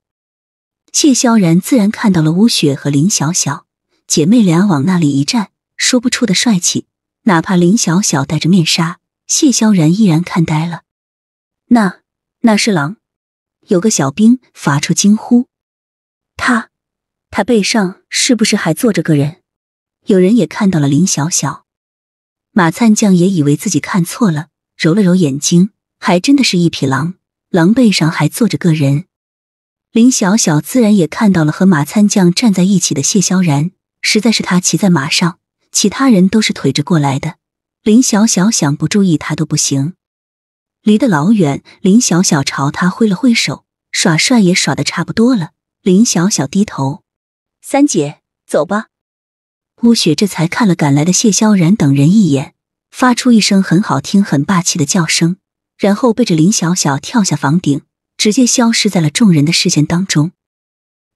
谢萧然自然看到了乌雪和林小小姐妹俩往那里一站，说不出的帅气。哪怕林小小戴着面纱，谢萧然依然看呆了。那那是狼！有个小兵发出惊呼：“他他背上是不是还坐着个人？”有人也看到了林小小，马参将也以为自己看错了。揉了揉眼睛，还真的是一匹狼，狼背上还坐着个人。林小小自然也看到了和马参将站在一起的谢萧然，实在是他骑在马上，其他人都是腿着过来的。林小小想不注意他都不行。离得老远，林小小朝他挥了挥手，耍帅也耍的差不多了。林小小低头：“三姐，走吧。”乌雪这才看了赶来的谢萧然等人一眼。发出一声很好听、很霸气的叫声，然后背着林小小跳下房顶，直接消失在了众人的视线当中。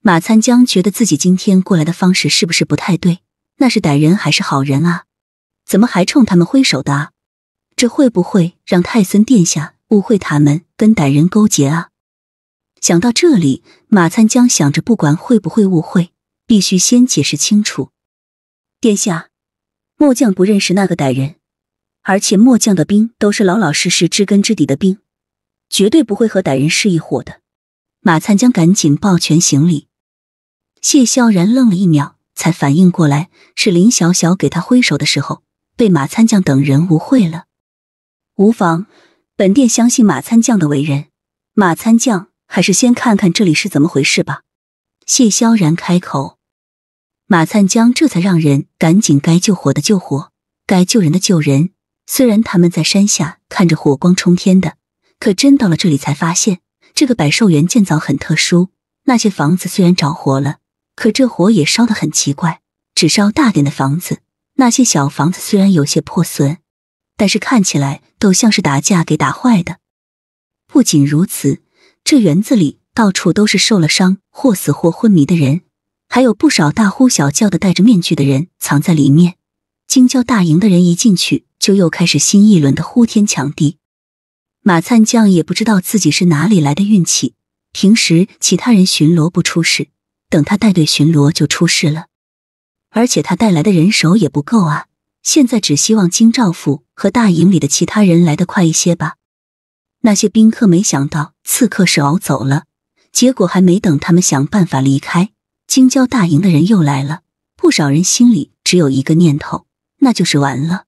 马参将觉得自己今天过来的方式是不是不太对？那是歹人还是好人啊？怎么还冲他们挥手的啊？这会不会让太孙殿下误会他们跟歹人勾结啊？想到这里，马参将想着，不管会不会误会，必须先解释清楚。殿下，末将不认识那个歹人。而且末将的兵都是老老实实、知根知底的兵，绝对不会和歹人是一伙的。马参将赶紧抱拳行礼。谢萧然愣了一秒，才反应过来，是林小小给他挥手的时候被马参将等人误会了。无妨，本殿相信马参将的为人。马参将，还是先看看这里是怎么回事吧。谢萧然开口，马灿江这才让人赶紧该救火的救火，该救人的救人。虽然他们在山下看着火光冲天的，可真到了这里才发现，这个百寿园建造很特殊。那些房子虽然着火了，可这火也烧得很奇怪，只烧大点的房子。那些小房子虽然有些破损，但是看起来都像是打架给打坏的。不仅如此，这园子里到处都是受了伤、或死或昏迷的人，还有不少大呼小叫的戴着面具的人藏在里面。京郊大营的人一进去。就又开始新一轮的呼天抢地。马灿将也不知道自己是哪里来的运气，平时其他人巡逻不出事，等他带队巡逻就出事了。而且他带来的人手也不够啊！现在只希望京兆府和大营里的其他人来的快一些吧。那些宾客没想到刺客是熬走了，结果还没等他们想办法离开，京郊大营的人又来了。不少人心里只有一个念头，那就是完了。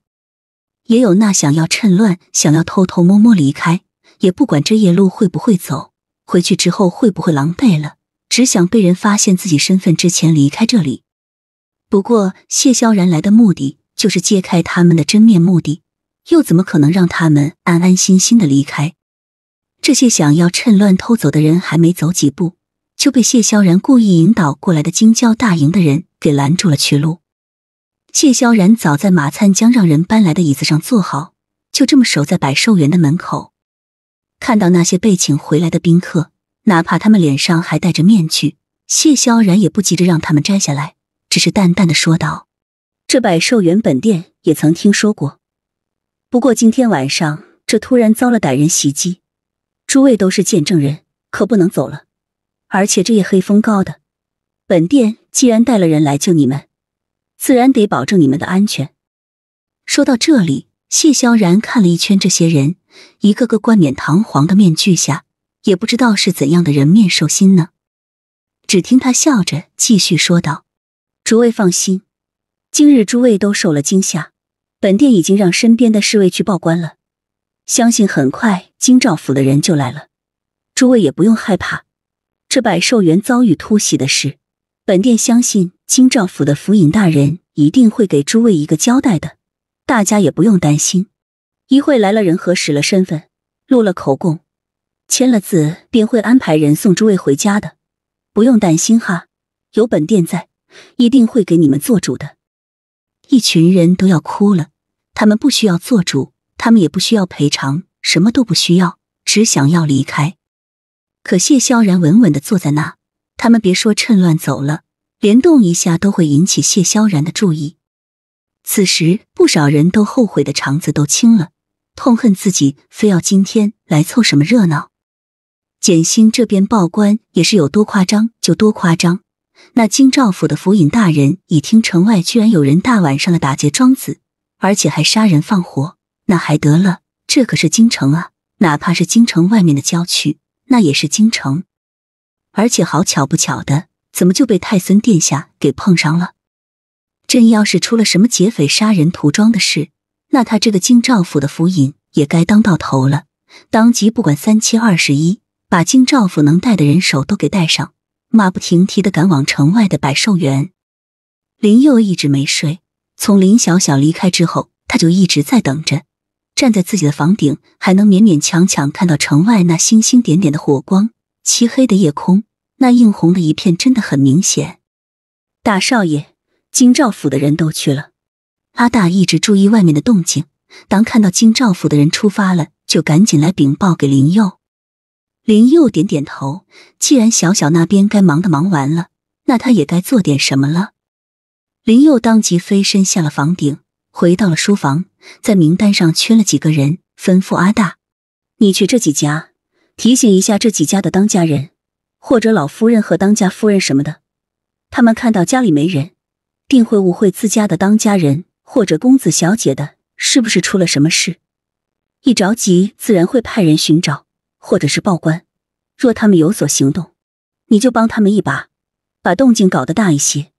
也有那想要趁乱、想要偷偷摸摸离开，也不管这夜路会不会走，回去之后会不会狼狈了，只想被人发现自己身份之前离开这里。不过谢萧然来的目的就是揭开他们的真面目的，又怎么可能让他们安安心心的离开？这些想要趁乱偷走的人还没走几步，就被谢萧然故意引导过来的京郊大营的人给拦住了去路。谢萧然早在马灿将让人搬来的椅子上坐好，就这么守在百寿园的门口。看到那些被请回来的宾客，哪怕他们脸上还戴着面具，谢萧然也不急着让他们摘下来，只是淡淡的说道：“这百寿园本店也曾听说过，不过今天晚上这突然遭了歹人袭击，诸位都是见证人，可不能走了。而且这夜黑风高的，本店既然带了人来救你们。”自然得保证你们的安全。说到这里，谢萧然看了一圈这些人，一个个冠冕堂皇的面具下，也不知道是怎样的人面兽心呢。只听他笑着继续说道：“诸位放心，今日诸位都受了惊吓，本殿已经让身边的侍卫去报官了，相信很快京兆府的人就来了。诸位也不用害怕，这百兽园遭遇突袭的事，本殿相信。”京兆府的府尹大人一定会给诸位一个交代的，大家也不用担心。一会来了人核实了身份，录了口供，签了字，便会安排人送诸位回家的，不用担心哈。有本殿在，一定会给你们做主的。一群人都要哭了，他们不需要做主，他们也不需要赔偿，什么都不需要，只想要离开。可谢萧然稳稳的坐在那，他们别说趁乱走了。连动一下都会引起谢萧然的注意。此时，不少人都后悔的肠子都青了，痛恨自己非要今天来凑什么热闹。简星这边报官也是有多夸张就多夸张。那京兆府的府尹大人一听城外居然有人大晚上的打劫庄子，而且还杀人放火，那还得了？这可是京城啊！哪怕是京城外面的郊区，那也是京城。而且好巧不巧的。怎么就被太孙殿下给碰上了？朕要是出了什么劫匪杀人涂装的事，那他这个京兆府的府尹也该当到头了。当即不管三七二十一，把京兆府能带的人手都给带上，马不停蹄的赶往城外的百寿园。林佑一直没睡，从林小小离开之后，他就一直在等着，站在自己的房顶，还能勉勉强强看到城外那星星点点的火光，漆黑的夜空。那映红的一片真的很明显。大少爷，京兆府的人都去了。阿大一直注意外面的动静，当看到京兆府的人出发了，就赶紧来禀报给林佑。林佑点点头，既然小小那边该忙的忙完了，那他也该做点什么了。林佑当即飞身下了房顶，回到了书房，在名单上缺了几个人，吩咐阿大：“你去这几家，提醒一下这几家的当家人。”或者老夫人和当家夫人什么的，他们看到家里没人，定会误会自家的当家人或者公子小姐的，是不是出了什么事？一着急，自然会派人寻找，或者是报官。若他们有所行动，你就帮他们一把，把动静搞得大一些。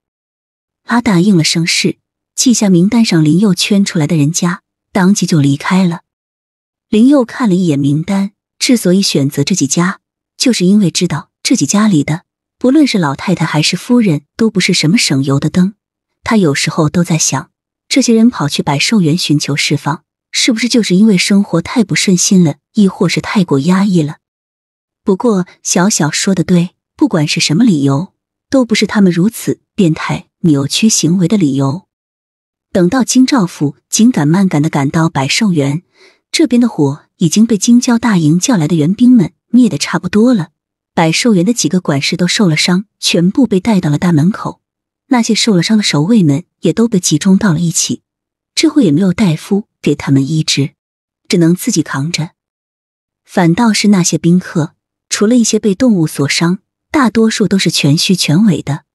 阿大应了声是，记下名单上林佑圈出来的人家，当即就离开了。林佑看了一眼名单，之所以选择这几家，就是因为知道。自己家里的，不论是老太太还是夫人，都不是什么省油的灯。他有时候都在想，这些人跑去百寿园寻求释放，是不是就是因为生活太不顺心了，亦或是太过压抑了？不过小小说的对，不管是什么理由，都不是他们如此变态扭曲行为的理由。等到金兆府紧赶慢赶的赶到百寿园，这边的火已经被京郊大营叫来的援兵们灭得差不多了。百兽园的几个管事都受了伤，全部被带到了大门口。那些受了伤的守卫们也都被集中到了一起。这会也没有大夫给他们医治，只能自己扛着。反倒是那些宾客，除了一些被动物所伤，大多数都是全虚全伪的。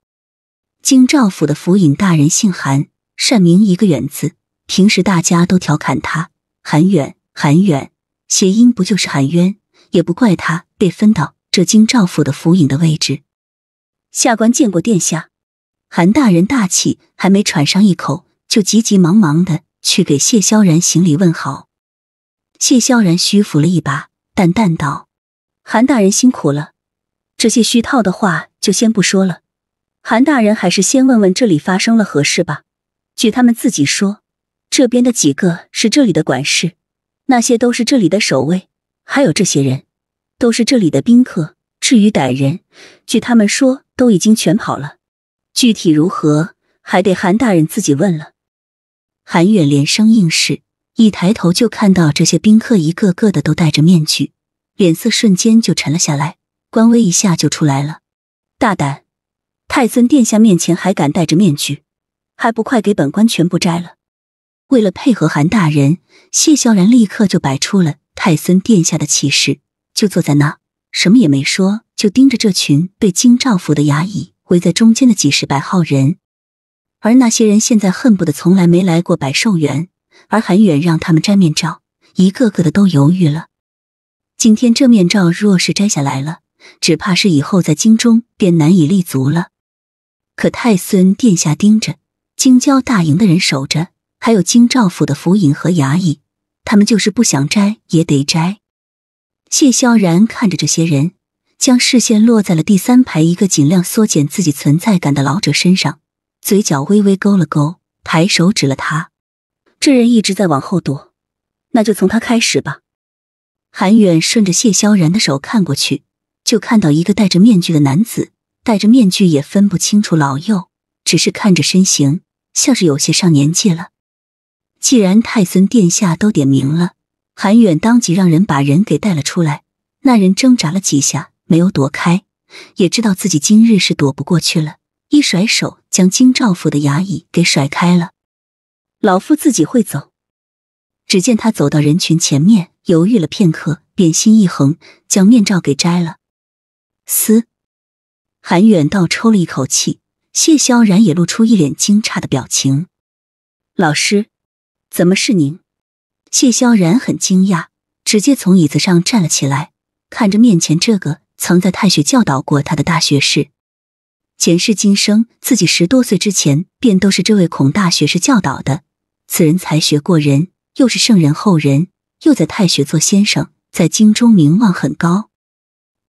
京兆府的府尹大人姓韩，善名一个远字，平时大家都调侃他韩远，韩远，谐音不就是喊冤？也不怪他被分到。这京兆府的府尹的位置，下官见过殿下。韩大人大气还没喘上一口，就急急忙忙的去给谢萧然行礼问好。谢萧然虚扶了一把，淡淡道：“韩大人辛苦了，这些虚套的话就先不说了。韩大人还是先问问这里发生了何事吧。据他们自己说，这边的几个是这里的管事，那些都是这里的守卫，还有这些人。”都是这里的宾客。至于歹人，据他们说，都已经全跑了。具体如何，还得韩大人自己问了。韩远连声应是，一抬头就看到这些宾客一个个的都戴着面具，脸色瞬间就沉了下来，官威一下就出来了。大胆！太孙殿下面前还敢戴着面具，还不快给本官全部摘了！为了配合韩大人，谢萧然立刻就摆出了太孙殿下的气势。就坐在那，什么也没说，就盯着这群被京兆府的衙役围在中间的几十百号人。而那些人现在恨不得从来没来过百寿园，而韩远让他们摘面罩，一个个的都犹豫了。今天这面罩若是摘下来了，只怕是以后在京中便难以立足了。可太孙殿下盯着，京郊大营的人守着，还有京兆府的府尹和衙役，他们就是不想摘也得摘。谢萧然看着这些人，将视线落在了第三排一个尽量缩减自己存在感的老者身上，嘴角微微勾了勾，抬手指了他。这人一直在往后躲，那就从他开始吧。韩远顺着谢萧然的手看过去，就看到一个戴着面具的男子，戴着面具也分不清楚老幼，只是看着身形，像是有些上年纪了。既然太孙殿下都点名了。韩远当即让人把人给带了出来。那人挣扎了几下，没有躲开，也知道自己今日是躲不过去了，一甩手将京兆府的衙役给甩开了。老夫自己会走。只见他走到人群前面，犹豫了片刻，便心一横，将面罩给摘了。嘶！韩远倒抽了一口气，谢萧然也露出一脸惊诧的表情。老师，怎么是您？谢萧然很惊讶，直接从椅子上站了起来，看着面前这个曾在太学教导过他的大学士。前世今生，自己十多岁之前便都是这位孔大学士教导的。此人才学过人，又是圣人后人，又在太学做先生，在京中名望很高。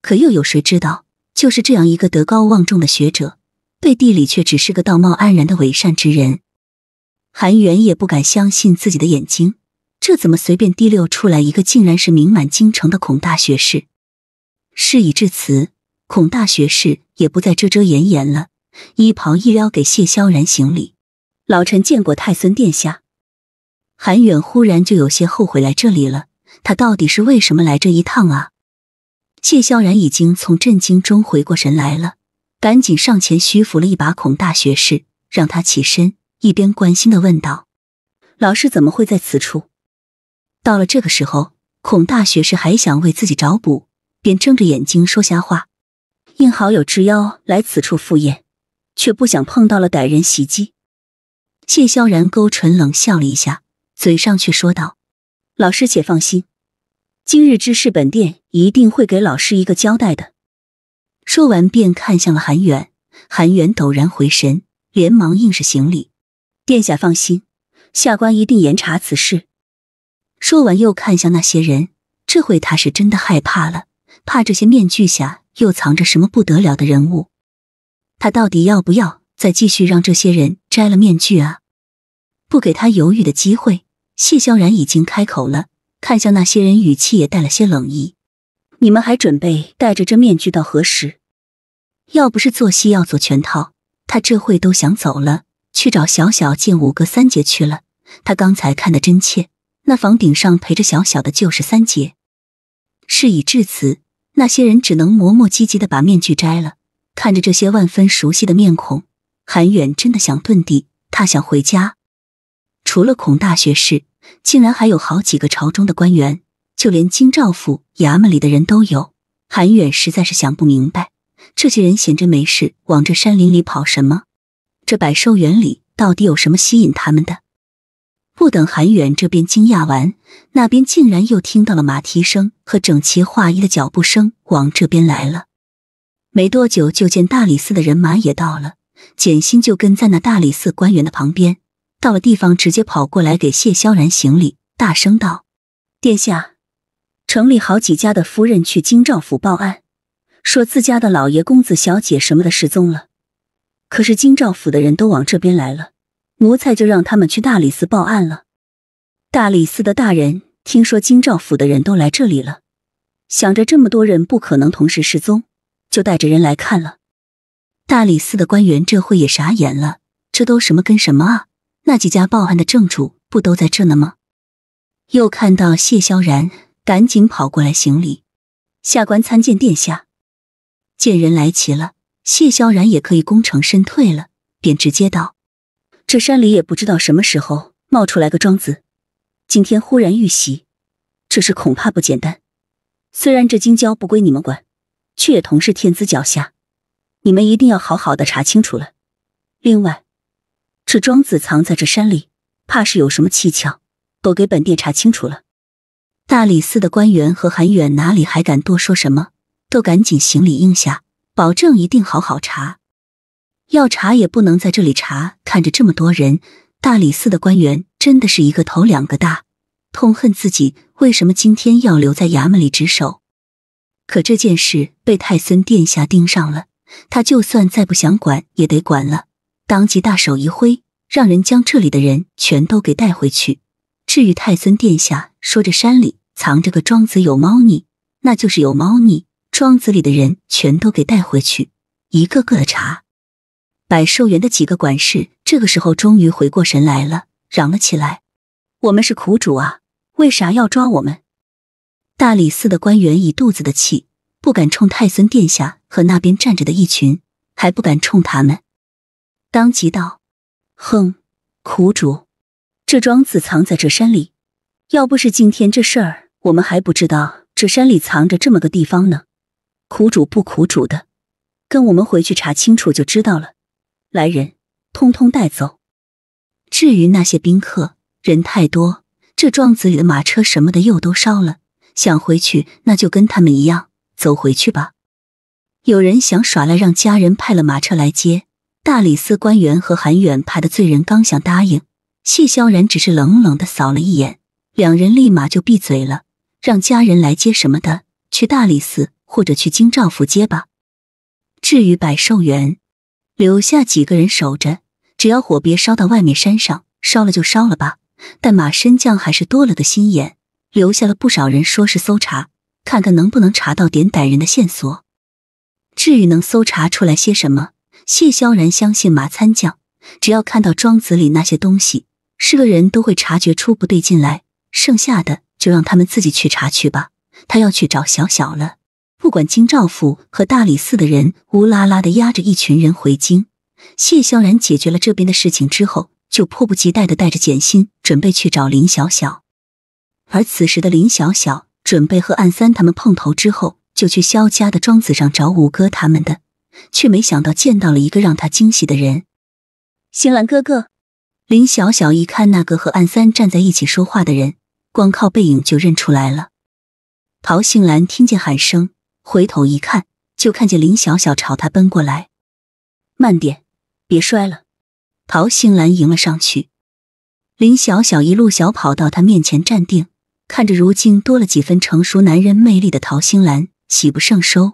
可又有谁知道，就是这样一个德高望重的学者，背地里却只是个道貌岸然的伪善之人？韩元也不敢相信自己的眼睛。这怎么随便滴溜出来一个，竟然是名满京城的孔大学士？事已至此，孔大学士也不再遮遮掩掩了，衣袍一撩，给谢萧然行礼：“老臣见过太孙殿下。”韩远忽然就有些后悔来这里了，他到底是为什么来这一趟啊？谢萧然已经从震惊中回过神来了，赶紧上前虚扶了一把孔大学士，让他起身，一边关心的问道：“老师怎么会在此处？”到了这个时候，孔大学士还想为自己找补，便睁着眼睛说瞎话。应好友之邀来此处赴宴，却不想碰到了歹人袭击。谢萧然勾唇冷笑了一下，嘴上却说道：“老师且放心，今日之事，本殿一定会给老师一个交代的。”说完，便看向了韩远。韩远陡然回神，连忙应是行礼：“殿下放心，下官一定严查此事。”说完，又看向那些人。这回他是真的害怕了，怕这些面具下又藏着什么不得了的人物。他到底要不要再继续让这些人摘了面具啊？不给他犹豫的机会，谢萧然已经开口了，看向那些人，语气也带了些冷意：“你们还准备戴着这面具到何时？要不是做戏要做全套，他这会都想走了，去找小小见五哥三姐去了。他刚才看得真切。”那房顶上陪着小小的，就是三姐。事已至此，那些人只能磨磨唧唧的把面具摘了，看着这些万分熟悉的面孔，韩远真的想遁地，他想回家。除了孔大学士，竟然还有好几个朝中的官员，就连京兆府衙门里的人都有。韩远实在是想不明白，这些人闲着没事往这山林里跑什么？这百兽园里到底有什么吸引他们的？不等韩远这边惊讶完，那边竟然又听到了马蹄声和整齐划一的脚步声往这边来了。没多久，就见大理寺的人马也到了。简心就跟在那大理寺官员的旁边，到了地方，直接跑过来给谢萧然行礼，大声道：“殿下，城里好几家的夫人去京兆府报案，说自家的老爷、公子、小姐什么的失踪了。可是京兆府的人都往这边来了。”奴才就让他们去大理寺报案了。大理寺的大人听说京兆府的人都来这里了，想着这么多人不可能同时失踪，就带着人来看了。大理寺的官员这会也傻眼了，这都什么跟什么啊？那几家报案的正主不都在这呢吗？又看到谢萧然，赶紧跑过来行礼：“下官参见殿下。”见人来齐了，谢萧然也可以功成身退了，便直接道。这山里也不知道什么时候冒出来个庄子，今天忽然遇袭，这事恐怕不简单。虽然这京郊不归你们管，却也同是天子脚下，你们一定要好好的查清楚了。另外，这庄子藏在这山里，怕是有什么蹊跷，都给本殿查清楚了。大理寺的官员和韩远哪里还敢多说什么，都赶紧行礼应下，保证一定好好查。要查也不能在这里查，看着这么多人，大理寺的官员真的是一个头两个大，痛恨自己为什么今天要留在衙门里值守。可这件事被太孙殿下盯上了，他就算再不想管也得管了。当即大手一挥，让人将这里的人全都给带回去。至于太孙殿下，说这山里藏着个庄子有猫腻，那就是有猫腻。庄子里的人全都给带回去，一个个的查。百兽园的几个管事这个时候终于回过神来了，嚷了起来：“我们是苦主啊，为啥要抓我们？”大理寺的官员一肚子的气，不敢冲太孙殿下和那边站着的一群，还不敢冲他们，当即道：“哼，苦主，这庄子藏在这山里，要不是今天这事儿，我们还不知道这山里藏着这么个地方呢。苦主不苦主的，跟我们回去查清楚就知道了。”来人，通通带走。至于那些宾客，人太多，这庄子里的马车什么的又都烧了，想回去那就跟他们一样走回去吧。有人想耍赖，让家人派了马车来接。大理寺官员和韩远派的罪人刚想答应，谢萧然只是冷冷的扫了一眼，两人立马就闭嘴了。让家人来接什么的，去大理寺或者去京兆府接吧。至于百寿园。留下几个人守着，只要火别烧到外面山上，烧了就烧了吧。但马参将还是多了个心眼，留下了不少人，说是搜查，看看能不能查到点歹人的线索。至于能搜查出来些什么，谢萧然相信马参将，只要看到庄子里那些东西，是个人都会察觉出不对劲来。剩下的就让他们自己去查去吧，他要去找小小了。不管京兆府和大理寺的人乌拉拉的押着一群人回京，谢萧然解决了这边的事情之后，就迫不及待的带着简心准备去找林小小。而此时的林小小准备和岸三他们碰头之后，就去萧家的庄子上找五哥他们的，却没想到见到了一个让他惊喜的人。新兰哥哥，林小小一看那个和岸三站在一起说话的人，光靠背影就认出来了。陶杏兰听见喊声。回头一看，就看见林小小朝他奔过来。慢点，别摔了！陶星兰迎了上去。林小小一路小跑到他面前站定，看着如今多了几分成熟男人魅力的陶星兰，喜不胜收。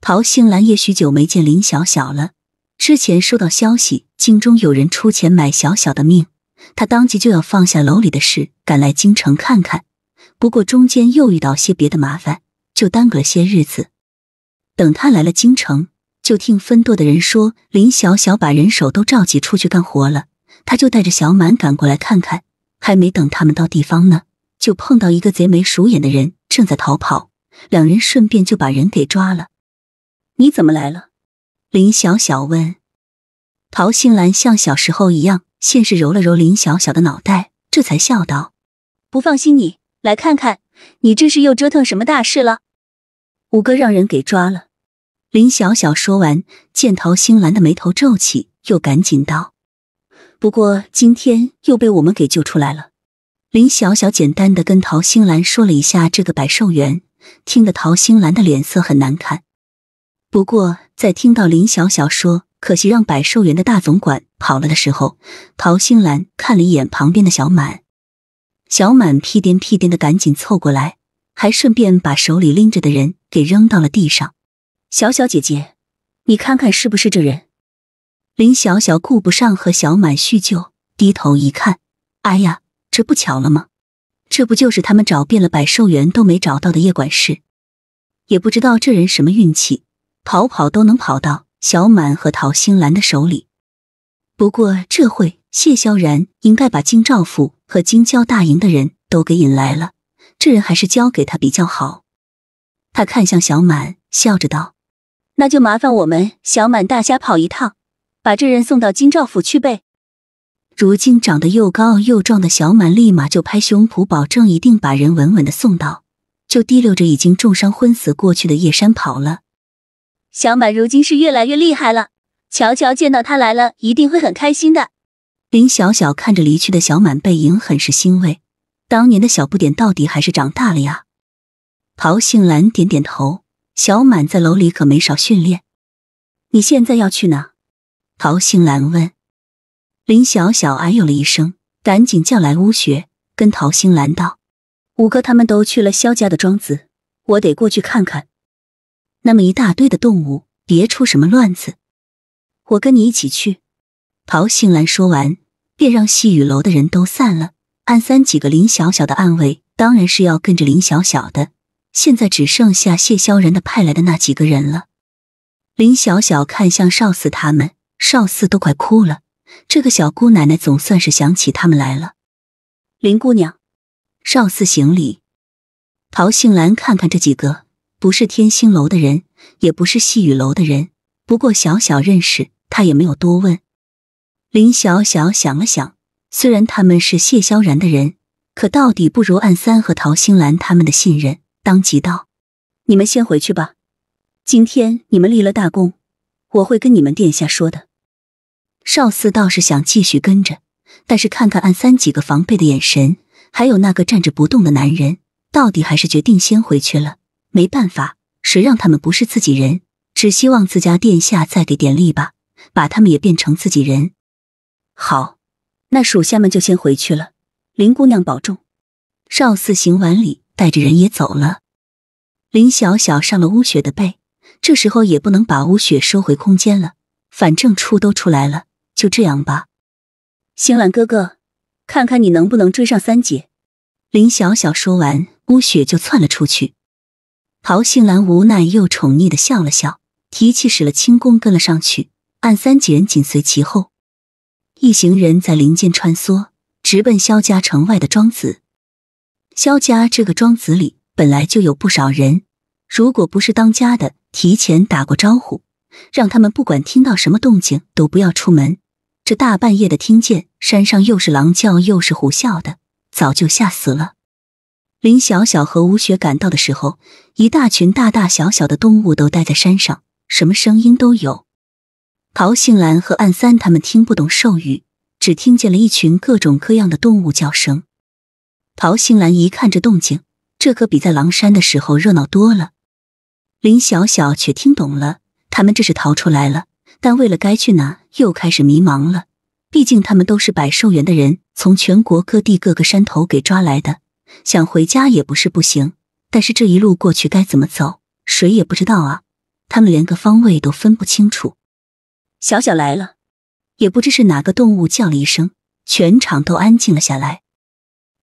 陶星兰也许久没见林小小了。之前收到消息，京中有人出钱买小小的命，他当即就要放下楼里的事，赶来京城看看。不过中间又遇到些别的麻烦。就耽搁了些日子，等他来了京城，就听分舵的人说林小小把人手都召集出去干活了，他就带着小满赶过来看看。还没等他们到地方呢，就碰到一个贼眉鼠眼的人正在逃跑，两人顺便就把人给抓了。你怎么来了？林小小问。陶心兰像小时候一样，先是揉了揉林小小的脑袋，这才笑道：“不放心你，来看看，你这是又折腾什么大事了？”五哥让人给抓了，林小小说完，见陶星兰的眉头皱起，又赶紧道：“不过今天又被我们给救出来了。”林小小简单的跟陶星兰说了一下这个百寿园，听得陶星兰的脸色很难看。不过在听到林小小说“可惜让百寿园的大总管跑了”的时候，陶星兰看了一眼旁边的小满，小满屁颠屁颠的赶紧凑过来。还顺便把手里拎着的人给扔到了地上。小小姐姐，你看看是不是这人？林小小顾不上和小满叙旧，低头一看，哎呀，这不巧了吗？这不就是他们找遍了百兽园都没找到的叶管事？也不知道这人什么运气，逃跑都能跑到小满和陶星兰的手里。不过这会，谢萧然应该把京兆府和京郊大营的人都给引来了。这人还是交给他比较好。他看向小满，笑着道：“那就麻烦我们小满大家跑一趟，把这人送到京兆府去呗。”如今长得又高又壮的小满，立马就拍胸脯保证一定把人稳稳的送到，就提溜着已经重伤昏死过去的叶山跑了。小满如今是越来越厉害了，乔乔见到他来了一定会很开心的。林小小看着离去的小满背影，很是欣慰。当年的小不点到底还是长大了呀！陶杏兰点点头。小满在楼里可没少训练。你现在要去哪？陶杏兰问。林小小哎呦了一声，赶紧叫来乌雪，跟陶杏兰道：“五哥他们都去了萧家的庄子，我得过去看看。那么一大堆的动物，别出什么乱子。”我跟你一起去。”陶杏兰说完，便让细雨楼的人都散了。暗三几个林小小的暗卫当然是要跟着林小小的，现在只剩下谢霄然的派来的那几个人了。林小小看向少四他们，少四都快哭了。这个小姑奶奶总算是想起他们来了。林姑娘，少四行礼。陶杏兰看看这几个，不是天星楼的人，也不是细雨楼的人，不过小小认识，她也没有多问。林小小想了想。虽然他们是谢萧然的人，可到底不如暗三和陶星兰他们的信任。当即道：“你们先回去吧，今天你们立了大功，我会跟你们殿下说的。”少司倒是想继续跟着，但是看看暗三几个防备的眼神，还有那个站着不动的男人，到底还是决定先回去了。没办法，谁让他们不是自己人？只希望自家殿下再给点力吧，把他们也变成自己人。好。那属下们就先回去了，林姑娘保重。少四行完礼，带着人也走了。林小小上了乌雪的背，这时候也不能把乌雪收回空间了，反正出都出来了，就这样吧。星澜哥哥，看看你能不能追上三姐。林小小说完，乌雪就窜了出去。陶杏兰无奈又宠溺的笑了笑，提起使了轻功跟了上去，按三姐人紧随其后。一行人在林间穿梭，直奔萧家城外的庄子。萧家这个庄子里本来就有不少人，如果不是当家的提前打过招呼，让他们不管听到什么动静都不要出门，这大半夜的，听见山上又是狼叫又是虎啸的，早就吓死了。林小小和吴雪赶到的时候，一大群大大小小的动物都待在山上，什么声音都有。陶杏兰和岸三他们听不懂兽语，只听见了一群各种各样的动物叫声。陶杏兰一看这动静，这可比在狼山的时候热闹多了。林小小却听懂了，他们这是逃出来了，但为了该去哪，又开始迷茫了。毕竟他们都是百兽园的人，从全国各地各个山头给抓来的，想回家也不是不行，但是这一路过去该怎么走，谁也不知道啊。他们连个方位都分不清楚。小小来了，也不知是哪个动物叫了一声，全场都安静了下来。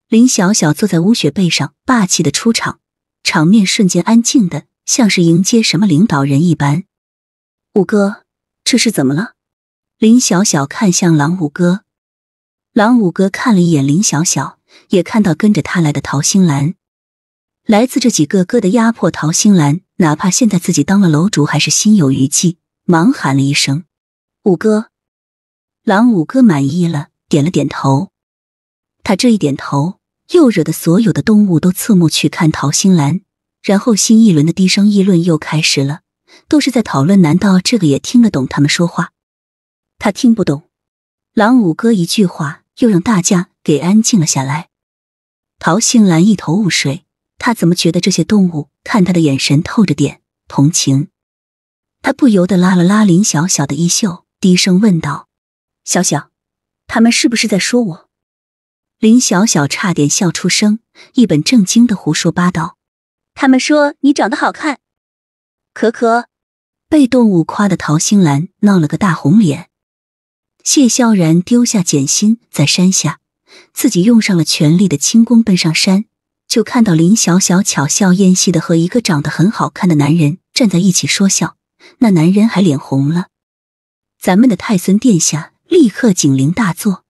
林小小坐在乌雪背上，霸气的出场，场面瞬间安静的像是迎接什么领导人一般。五哥，这是怎么了？林小小看向狼五哥，狼五哥看了一眼林小小，也看到跟着他来的陶星兰。来自这几个哥的压迫，陶星兰哪怕现在自己当了楼主，还是心有余悸，忙喊了一声。五哥，狼五哥满意了，点了点头。他这一点头，又惹得所有的动物都侧目去看陶心兰，然后新一轮的低声议论又开始了，都是在讨论：难道这个也听得懂？他们说话，他听不懂。狼五哥一句话，又让大家给安静了下来。陶心兰一头雾水，他怎么觉得这些动物看他的眼神透着点同情？他不由得拉了拉林小小的衣袖。低声问道：“小小，他们是不是在说我？”林小小差点笑出声，一本正经的胡说八道：“他们说你长得好看。”可可被动物夸的陶心兰闹了个大红脸。谢萧然丢下简心，在山下自己用上了全力的轻功奔上山，就看到林小小巧笑嫣兮的和一个长得很好看的男人站在一起说笑，那男人还脸红了。咱们的太孙殿下立刻警铃大作。